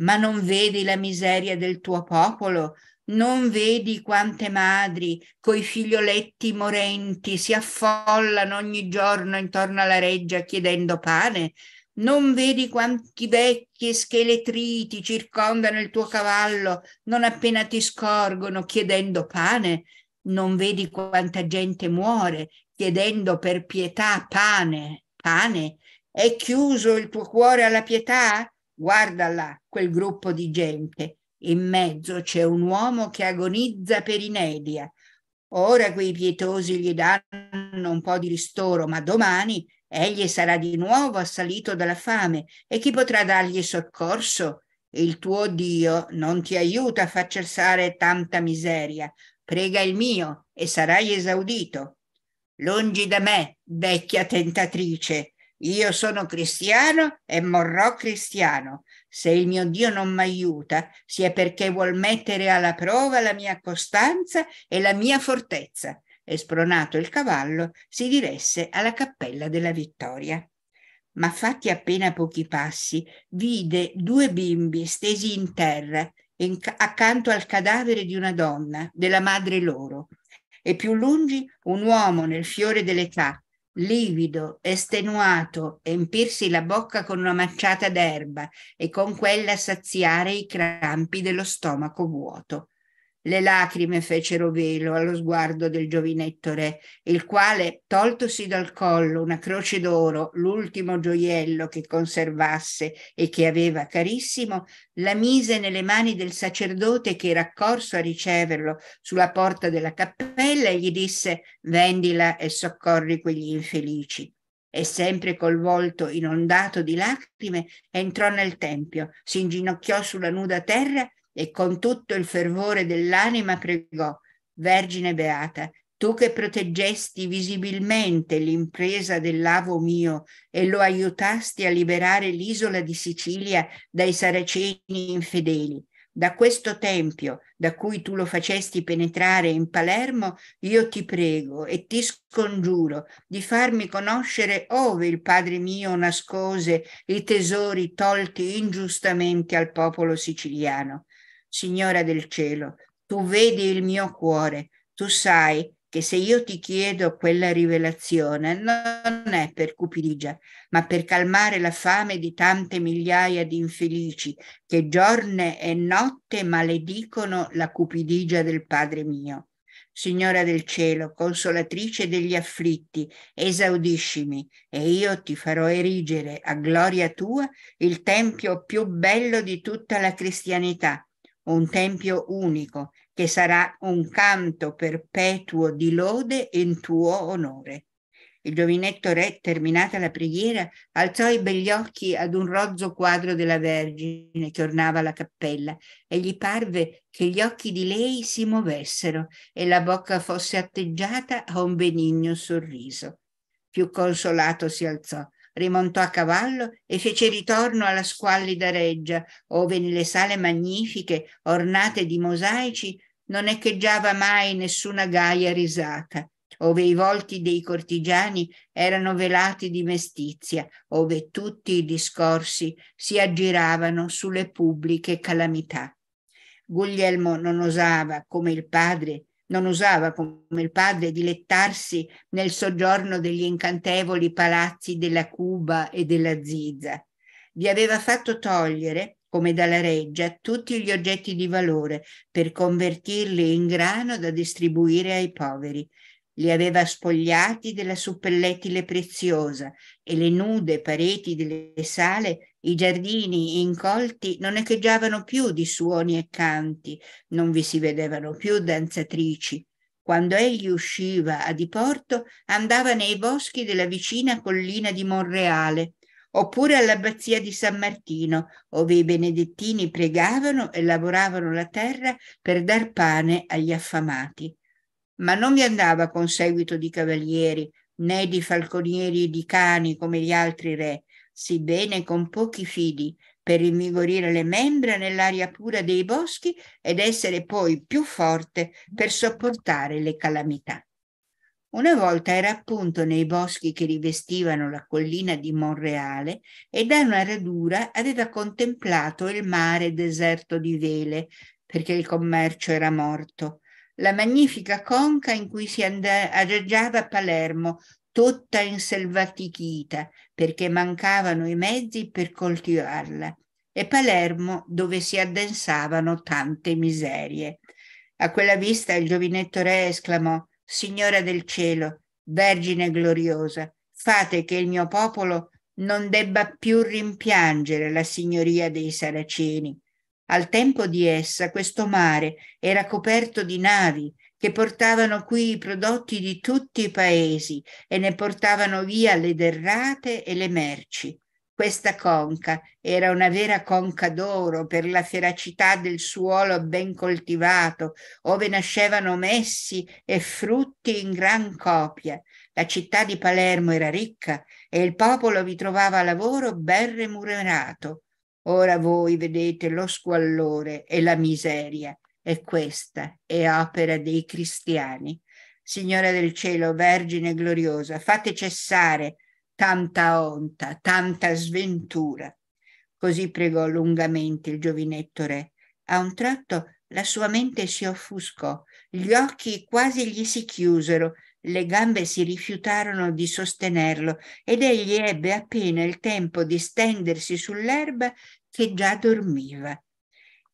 Ma non vedi la miseria del tuo popolo, non vedi quante madri coi figlioletti morenti si affollano ogni giorno intorno alla reggia chiedendo pane? Non vedi quanti vecchi scheletriti circondano il tuo cavallo non appena ti scorgono chiedendo pane? Non vedi quanta gente muore chiedendo per pietà pane? Pane? È chiuso il tuo cuore alla pietà? Guarda là quel gruppo di gente in mezzo c'è un uomo che agonizza per inedia. Ora quei pietosi gli danno un po' di ristoro, ma domani egli sarà di nuovo assalito dalla fame e chi potrà dargli soccorso? Il tuo Dio non ti aiuta a far cessare tanta miseria. Prega il mio e sarai esaudito. Lungi da me, vecchia tentatrice. Io sono cristiano e morrò cristiano. Se il mio Dio non m'aiuta, sia perché vuol mettere alla prova la mia costanza e la mia fortezza. E spronato il cavallo, si diresse alla cappella della vittoria ma fatti appena pochi passi, vide due bimbi stesi in terra in, accanto al cadavere di una donna, della madre loro, e più lungi un uomo nel fiore dell'età, livido, estenuato, empirsi la bocca con una manciata d'erba e con quella saziare i crampi dello stomaco vuoto. Le lacrime fecero velo allo sguardo del giovinetto re, il quale, toltosi dal collo una croce d'oro, l'ultimo gioiello che conservasse e che aveva carissimo, la mise nelle mani del sacerdote che era accorso a riceverlo sulla porta della cappella e gli disse vendila e soccorri quegli infelici e sempre col volto inondato di lacrime entrò nel tempio, si inginocchiò sulla nuda terra e con tutto il fervore dell'anima pregò, Vergine Beata, tu che proteggesti visibilmente l'impresa dell'avo mio e lo aiutasti a liberare l'isola di Sicilia dai saraceni infedeli. Da questo tempio, da cui tu lo facesti penetrare in Palermo, io ti prego e ti scongiuro di farmi conoscere ove il Padre mio nascose i tesori tolti ingiustamente al popolo siciliano Signora del cielo, tu vedi il mio cuore, tu sai che se io ti chiedo quella rivelazione non è per cupidigia, ma per calmare la fame di tante migliaia di infelici che giorno e notte maledicono la cupidigia del Padre mio. Signora del cielo, consolatrice degli afflitti, esaudiscimi e io ti farò erigere a gloria tua il tempio più bello di tutta la cristianità un tempio unico che sarà un canto perpetuo di lode in tuo onore. Il giovinetto re, terminata la preghiera, alzò i begli occhi ad un rozzo quadro della Vergine che ornava la cappella e gli parve che gli occhi di lei si muovessero e la bocca fosse atteggiata a un benigno sorriso. Più consolato si alzò rimontò a cavallo e fece ritorno alla squallida reggia, ove nelle sale magnifiche, ornate di mosaici, non echeggiava mai nessuna gaia risata, ove i volti dei cortigiani erano velati di mestizia, ove tutti i discorsi si aggiravano sulle pubbliche calamità. Guglielmo non osava, come il padre, non usava come il padre dilettarsi nel soggiorno degli incantevoli palazzi della Cuba e della Ziza. Vi aveva fatto togliere, come dalla reggia, tutti gli oggetti di valore per convertirli in grano da distribuire ai poveri. Li aveva spogliati della suppellettile preziosa e le nude pareti delle sale i giardini incolti non echeggiavano più di suoni e canti, non vi si vedevano più danzatrici. Quando egli usciva a diporto, andava nei boschi della vicina collina di Monreale, oppure all'abbazia di San Martino, ove i benedettini pregavano e lavoravano la terra per dar pane agli affamati. Ma non vi andava con seguito di cavalieri, né di falconieri e di cani come gli altri re, sebbene con pochi fili, per invigorire le membra nell'aria pura dei boschi ed essere poi più forte per sopportare le calamità. Una volta era appunto nei boschi che rivestivano la collina di Monreale e da una radura aveva contemplato il mare deserto di vele, perché il commercio era morto, la magnifica conca in cui si adagiava Palermo tutta inselvatichita perché mancavano i mezzi per coltivarla, e Palermo dove si addensavano tante miserie. A quella vista il giovinetto re esclamò Signora del cielo, Vergine gloriosa, fate che il mio popolo non debba più rimpiangere la signoria dei saraceni. Al tempo di essa questo mare era coperto di navi che portavano qui i prodotti di tutti i paesi e ne portavano via le derrate e le merci. Questa conca era una vera conca d'oro per la feracità del suolo ben coltivato, ove nascevano messi e frutti in gran copia. La città di Palermo era ricca e il popolo vi trovava lavoro ben remunerato. Ora voi vedete lo squallore e la miseria e questa è opera dei cristiani. Signora del cielo, Vergine gloriosa, fate cessare tanta onta, tanta sventura. Così pregò lungamente il giovinetto re. A un tratto la sua mente si offuscò, gli occhi quasi gli si chiusero, le gambe si rifiutarono di sostenerlo ed egli ebbe appena il tempo di stendersi sull'erba che già dormiva.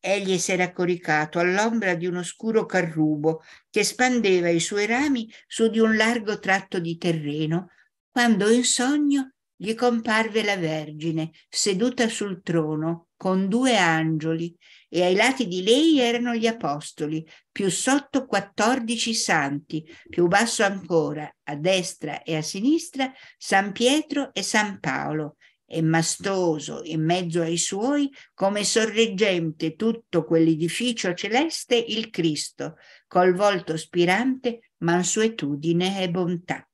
Egli s'era coricato all'ombra di un oscuro carrubo che spandeva i suoi rami su di un largo tratto di terreno, quando in sogno gli comparve la Vergine seduta sul trono con due angeli e ai lati di lei erano gli apostoli, più sotto quattordici santi, più basso ancora, a destra e a sinistra, San Pietro e San Paolo, e mastoso in mezzo ai suoi, come sorreggente tutto quell'edificio celeste, il Cristo, col volto spirante mansuetudine e bontà.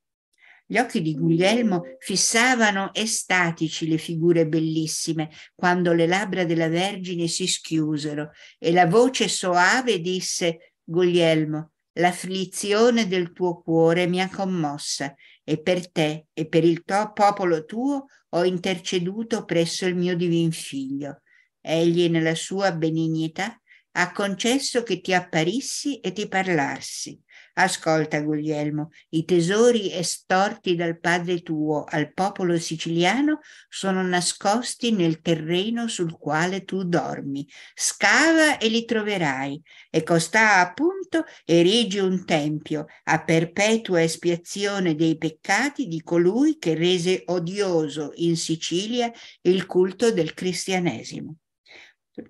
Gli occhi di Guglielmo fissavano estatici le figure bellissime quando le labbra della Vergine si schiusero e la voce soave disse Guglielmo, l'afflizione del tuo cuore mi ha commossa e per te e per il tuo popolo tuo ho interceduto presso il mio divin figlio. Egli nella sua benignità ha concesso che ti apparissi e ti parlassi. Ascolta, Guglielmo, i tesori estorti dal padre tuo al popolo siciliano sono nascosti nel terreno sul quale tu dormi. Scava e li troverai. E costà appunto erigi un tempio a perpetua espiazione dei peccati di colui che rese odioso in Sicilia il culto del cristianesimo.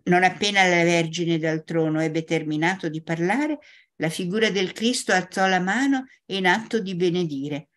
Non appena la Vergine dal trono ebbe terminato di parlare, la figura del Cristo alzò la mano in atto di benedire.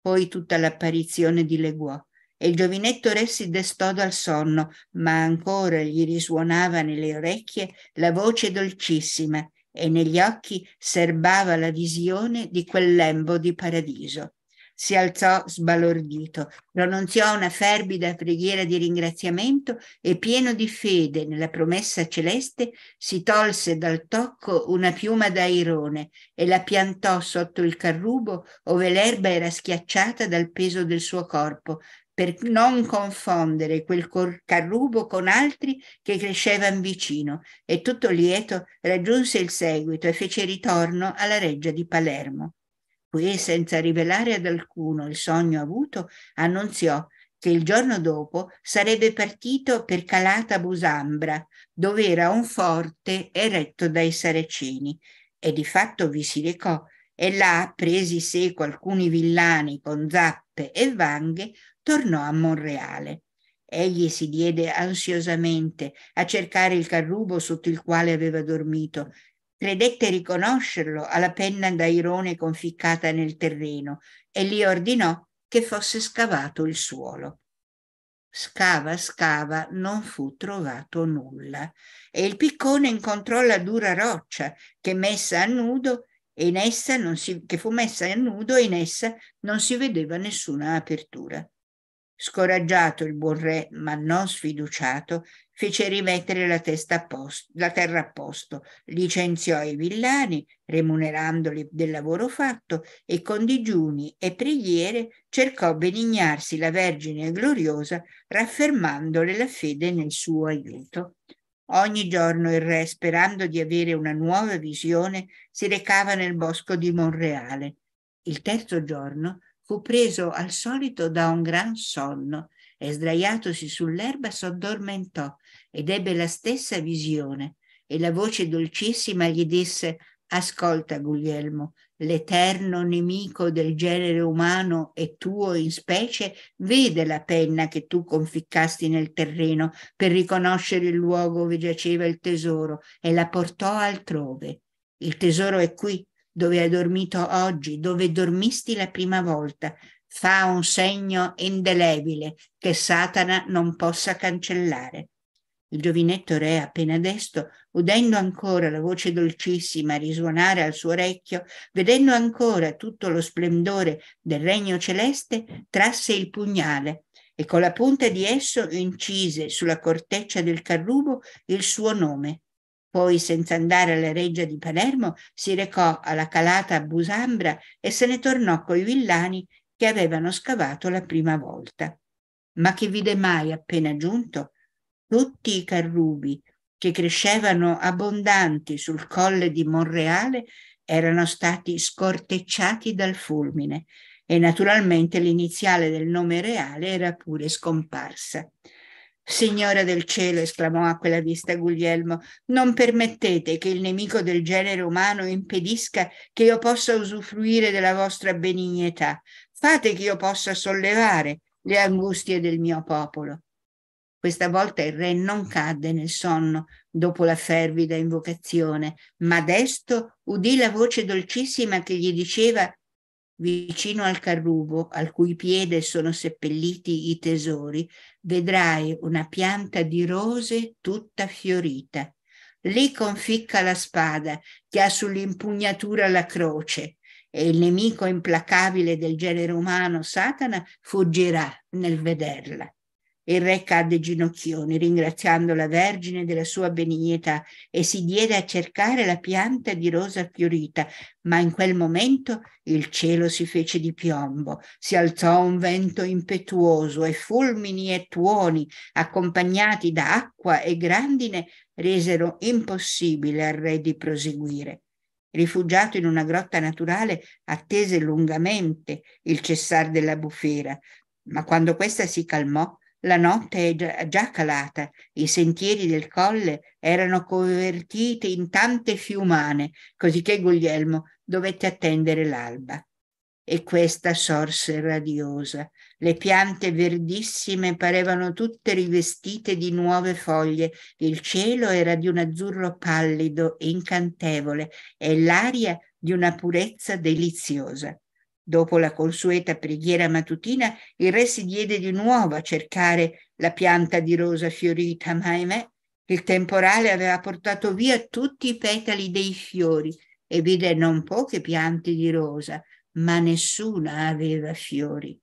Poi tutta l'apparizione dileguò e il giovinetto re si destò dal sonno, ma ancora gli risuonava nelle orecchie la voce dolcissima e negli occhi serbava la visione di quel lembo di paradiso si alzò sbalordito, pronunziò una fervida preghiera di ringraziamento e pieno di fede nella promessa celeste si tolse dal tocco una piuma d'airone e la piantò sotto il carrubo ove l'erba era schiacciata dal peso del suo corpo per non confondere quel carrubo con altri che crescevano vicino e tutto lieto raggiunse il seguito e fece ritorno alla reggia di Palermo. Poiché senza rivelare ad alcuno il sogno avuto, annunziò che il giorno dopo sarebbe partito per Calata Busambra, dove era un forte eretto dai Saraceni, e di fatto vi si recò, e là, presi seco alcuni villani con zappe e vanghe, tornò a Monreale. Egli si diede ansiosamente a cercare il carrubo sotto il quale aveva dormito Credette riconoscerlo alla penna d'airone conficcata nel terreno e gli ordinò che fosse scavato il suolo. Scava, scava, non fu trovato nulla e il piccone incontrò la dura roccia che messa a nudo in essa non si, che fu messa a nudo e in essa non si vedeva nessuna apertura. Scoraggiato il buon re, ma non sfiduciato, fece rimettere la, a posto, la terra a posto, licenziò i villani, remunerandoli del lavoro fatto, e con digiuni e preghiere cercò benignarsi la Vergine gloriosa, raffermandole la fede nel suo aiuto. Ogni giorno il re, sperando di avere una nuova visione, si recava nel bosco di Monreale. Il terzo giorno fu preso al solito da un gran sonno e sdraiatosi sull'erba s'addormentò ed ebbe la stessa visione e la voce dolcissima gli disse ascolta Guglielmo l'eterno nemico del genere umano e tuo in specie vede la penna che tu conficcasti nel terreno per riconoscere il luogo dove giaceva il tesoro e la portò altrove il tesoro è qui dove hai dormito oggi, dove dormisti la prima volta, fa un segno indelebile che Satana non possa cancellare. Il giovinetto re, appena desto, udendo ancora la voce dolcissima risuonare al suo orecchio, vedendo ancora tutto lo splendore del regno celeste, trasse il pugnale e con la punta di esso incise sulla corteccia del carrubo il suo nome, poi, senza andare alla reggia di Palermo, si recò alla calata a Busambra e se ne tornò coi villani che avevano scavato la prima volta. Ma che vide mai appena giunto? Tutti i carrubi che crescevano abbondanti sul colle di Monreale erano stati scortecciati dal fulmine e naturalmente l'iniziale del nome reale era pure scomparsa. Signora del cielo, esclamò a quella vista Guglielmo, non permettete che il nemico del genere umano impedisca che io possa usufruire della vostra benignità. Fate che io possa sollevare le angustie del mio popolo. Questa volta il re non cadde nel sonno dopo la fervida invocazione, ma desto udì la voce dolcissima che gli diceva vicino al carrubo al cui piede sono seppelliti i tesori, vedrai una pianta di rose tutta fiorita. Lì conficca la spada che ha sull'impugnatura la croce e il nemico implacabile del genere umano, Satana, fuggirà nel vederla. Il re cadde ginocchioni, ringraziando la Vergine della sua benignità, e si diede a cercare la pianta di rosa fiorita, ma in quel momento il cielo si fece di piombo, si alzò un vento impetuoso e fulmini e tuoni, accompagnati da acqua e grandine, resero impossibile al re di proseguire. Rifugiato in una grotta naturale, attese lungamente il cessar della bufera, ma quando questa si calmò, la notte è già calata, i sentieri del colle erano convertiti in tante fiumane, cosicché Guglielmo dovette attendere l'alba. E questa sorse radiosa. Le piante verdissime parevano tutte rivestite di nuove foglie, il cielo era di un azzurro pallido e incantevole e l'aria di una purezza deliziosa. Dopo la consueta preghiera matutina, il re si diede di nuovo a cercare la pianta di rosa fiorita, ma ahimè, il temporale aveva portato via tutti i petali dei fiori e vide non poche piante di rosa, ma nessuna aveva fiori.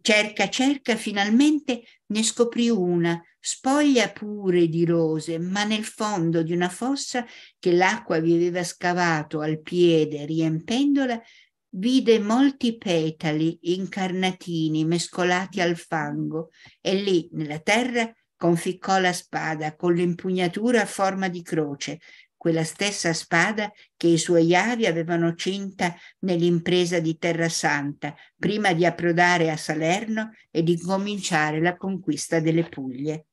Cerca, cerca, finalmente ne scoprì una, spoglia pure di rose, ma nel fondo di una fossa che l'acqua vi aveva scavato al piede, riempendola, vide molti petali incarnatini mescolati al fango e lì, nella terra, conficcò la spada con l'impugnatura a forma di croce, quella stessa spada che i suoi avi avevano cinta nell'impresa di Terra Santa, prima di approdare a Salerno e di cominciare la conquista delle Puglie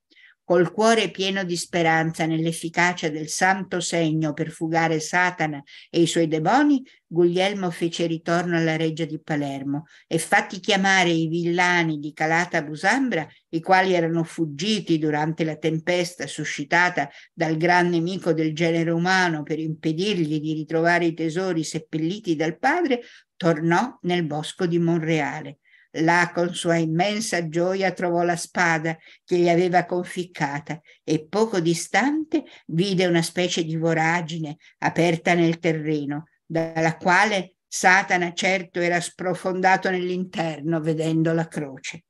col cuore pieno di speranza nell'efficacia del santo segno per fugare Satana e i suoi demoni, Guglielmo fece ritorno alla reggia di Palermo e fatti chiamare i villani di Calata Busambra, i quali erano fuggiti durante la tempesta suscitata dal gran nemico del genere umano per impedirgli di ritrovare i tesori seppelliti dal padre, tornò nel bosco di Monreale Là con sua immensa gioia trovò la spada che gli aveva conficcata e poco distante vide una specie di voragine aperta nel terreno, dalla quale Satana certo era sprofondato nell'interno vedendo la croce.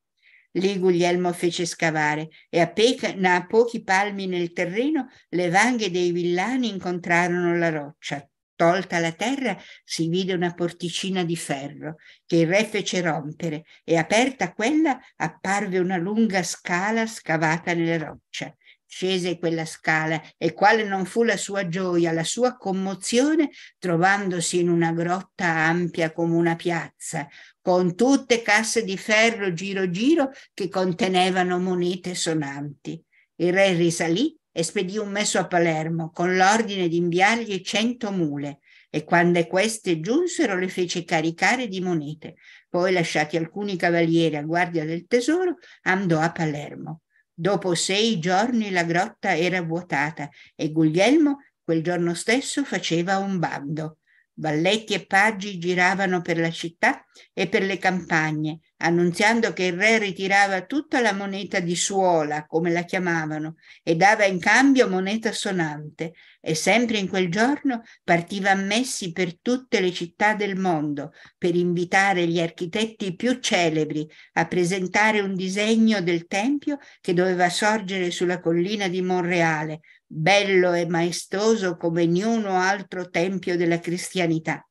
Lì Guglielmo fece scavare e a, peca, a pochi palmi nel terreno le vanghe dei villani incontrarono la roccia, Tolta la terra si vide una porticina di ferro che il re fece rompere e aperta quella apparve una lunga scala scavata nella roccia. Scese quella scala e quale non fu la sua gioia, la sua commozione, trovandosi in una grotta ampia come una piazza, con tutte casse di ferro giro giro che contenevano monete sonanti. Il re risalì e spedì un messo a Palermo con l'ordine di inviargli cento mule e quando queste giunsero le fece caricare di monete. Poi lasciati alcuni cavalieri a guardia del tesoro, andò a Palermo. Dopo sei giorni la grotta era vuotata e Guglielmo quel giorno stesso faceva un bando. Balletti e paggi giravano per la città e per le campagne, annunziando che il re ritirava tutta la moneta di suola, come la chiamavano, e dava in cambio moneta sonante, e sempre in quel giorno partiva messi per tutte le città del mondo per invitare gli architetti più celebri a presentare un disegno del tempio che doveva sorgere sulla collina di Monreale, bello e maestoso come niuno altro tempio della cristianità.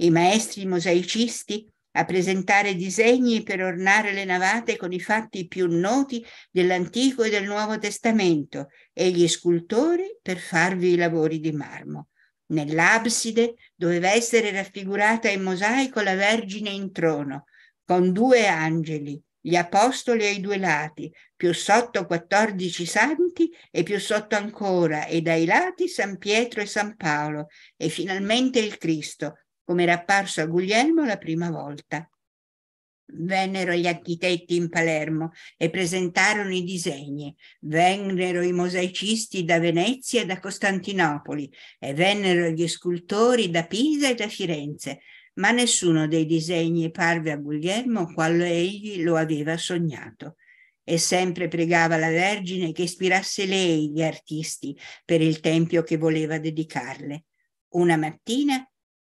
I maestri mosaicisti a presentare disegni per ornare le navate con i fatti più noti dell'Antico e del Nuovo Testamento e gli scultori per farvi i lavori di marmo. Nell'abside doveva essere raffigurata in mosaico la Vergine in trono, con due angeli, gli apostoli ai due lati, più sotto 14 santi e più sotto ancora e dai lati San Pietro e San Paolo e finalmente il Cristo, come era apparso a Guglielmo la prima volta. Vennero gli architetti in Palermo e presentarono i disegni, vennero i mosaicisti da Venezia e da Costantinopoli e vennero gli scultori da Pisa e da Firenze ma nessuno dei disegni parve a Guglielmo quale egli lo aveva sognato. E sempre pregava la Vergine che ispirasse lei gli artisti per il tempio che voleva dedicarle. Una mattina,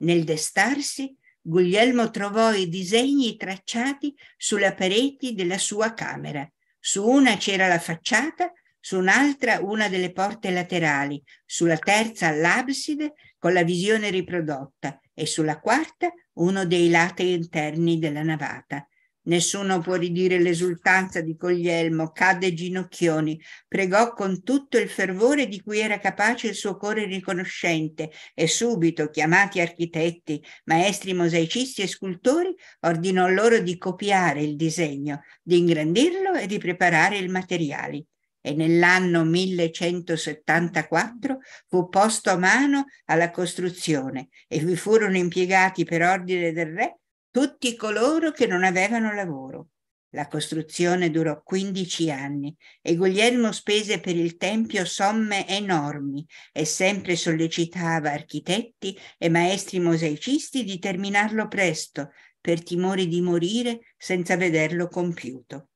nel destarsi, Guglielmo trovò i disegni tracciati sulle pareti della sua camera. Su una c'era la facciata, su un'altra una delle porte laterali, sulla terza l'abside con la visione riprodotta e sulla quarta uno dei lati interni della navata. Nessuno può ridire l'esultanza di Coglielmo, cadde ginocchioni, pregò con tutto il fervore di cui era capace il suo cuore riconoscente e subito, chiamati architetti, maestri mosaicisti e scultori, ordinò loro di copiare il disegno, di ingrandirlo e di preparare i materiali e nell'anno 1174 fu posto a mano alla costruzione e vi furono impiegati per ordine del re tutti coloro che non avevano lavoro. La costruzione durò 15 anni e Guglielmo spese per il tempio somme enormi e sempre sollecitava architetti e maestri mosaicisti di terminarlo presto per timore di morire senza vederlo compiuto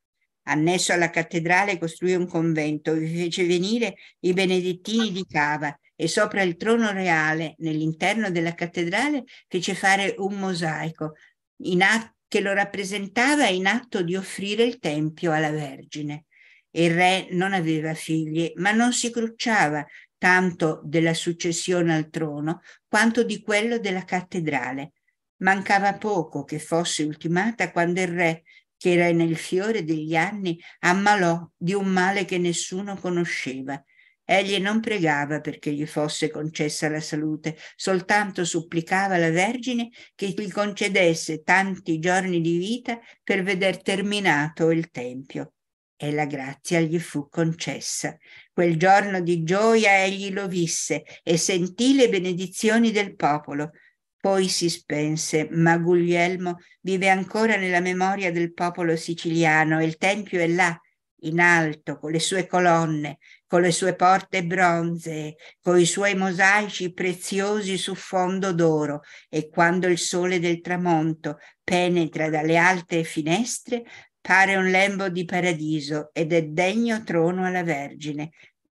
annesso alla cattedrale, costruì un convento, vi fece venire i benedettini di Cava e sopra il trono reale, nell'interno della cattedrale, fece fare un mosaico at- che lo rappresentava in atto di offrire il Tempio alla Vergine. Il re non aveva figli, ma non si crucciava tanto della successione al trono quanto di quello della cattedrale. Mancava poco che fosse ultimata quando il re, che era nel fiore degli anni, ammalò di un male che nessuno conosceva. Egli non pregava perché gli fosse concessa la salute, soltanto supplicava la Vergine che gli concedesse tanti giorni di vita per veder terminato il Tempio. E la grazia gli fu concessa. Quel giorno di gioia egli lo visse e sentì le benedizioni del popolo poi si spense, ma Guglielmo vive ancora nella memoria del popolo siciliano e il Tempio è là, in alto, con le sue colonne, con le sue porte bronzee, con i suoi mosaici preziosi su fondo d'oro e quando il sole del tramonto penetra dalle alte finestre, pare un lembo di paradiso ed è degno trono alla Vergine.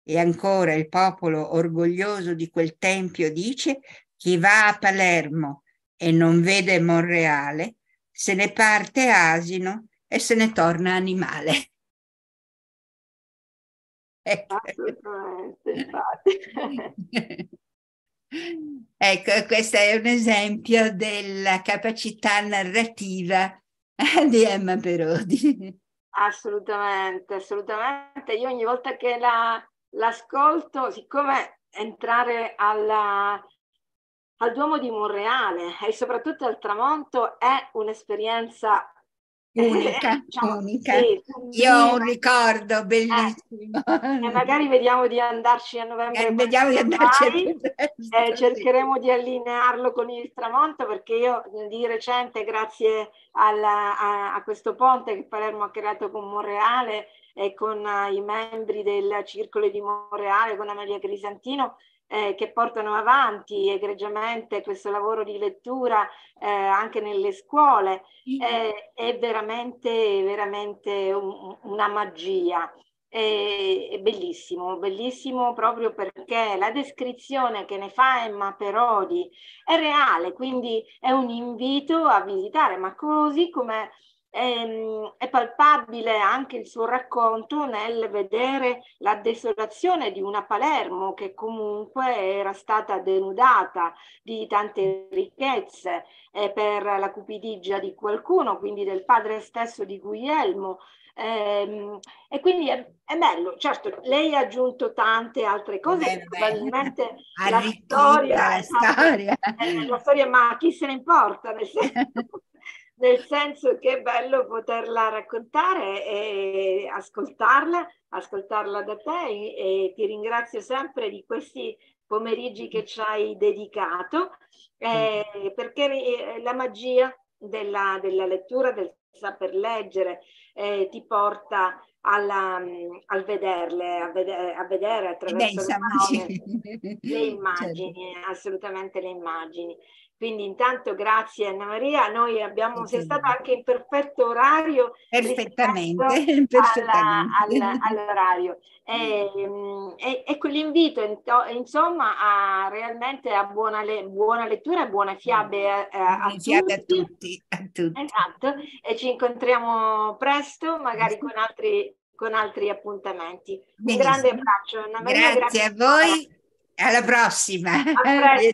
E ancora il popolo orgoglioso di quel tempio dice chi va a Palermo e non vede Monreale, se ne parte asino e se ne torna animale. [laughs] Ecco. [laughs] ecco, questo è un esempio della capacità narrativa [laughs] di Emma Perodi. Assolutamente, assolutamente. Io ogni volta che la, l'ascolto, siccome entrare alla, al Duomo di Monreale e soprattutto al tramonto è un'esperienza unica, [laughs] diciamo, unica. Sì, Io ho un ricordo eh, bellissimo. Eh, magari vediamo di andarci a eh, novembre. Eh, vediamo di andarci. Mai, eh, cercheremo di allinearlo con il tramonto perché io di recente, grazie alla, a, a, questo ponte che Palermo ha creato con Monreale e con uh, i membri del Circolo di Monreale, con Amelia Crisantino, eh, che portano avanti egregiamente questo lavoro di lettura eh, anche nelle scuole, eh, è veramente, veramente un, una magia. È, è bellissimo, bellissimo proprio perché la descrizione che ne fa Emma Perodi è reale, quindi è un invito a visitare, ma così come Ehm, è palpabile anche il suo racconto nel vedere la desolazione di una Palermo che comunque era stata denudata di tante ricchezze eh, per la cupidigia di qualcuno, quindi del padre stesso di Guglielmo. Ehm, e quindi è, è, bello, certo, lei ha aggiunto tante altre cose, bene, probabilmente bene. [laughs] [laughs] Eh, la storia, la storia. Eh, la storia, ma chi se ne importa? Nel [laughs] senso nel senso che è bello poterla raccontare e ascoltarla, ascoltarla da te e, ti ringrazio sempre di questi pomeriggi che ci hai dedicato, eh, perché eh, la magia della, della, lettura, del saper leggere, eh, ti porta alla, mm, al vederle, a, vedere, a vedere attraverso beh, le, immagini, le [laughs] certo. immagini certo. assolutamente le immagini. Quindi intanto grazie Anna Maria, noi abbiamo, sei stata anche in perfetto orario. Perfettamente, [laughs] perfettamente. Alla, alla, all'orario. Ehm, e, e, ecco l'invito insomma a realmente a buona, le, buona lettura e eh, eh, buone fiabe a, a, a, fiabe tutti. a, tutti. a tutti. Esatto, e ci incontriamo presto, magari con altri, con altri appuntamenti. Benissimo. Un grande abbraccio Anna Maria. Grazie, grazie a voi, alla prossima. [laughs]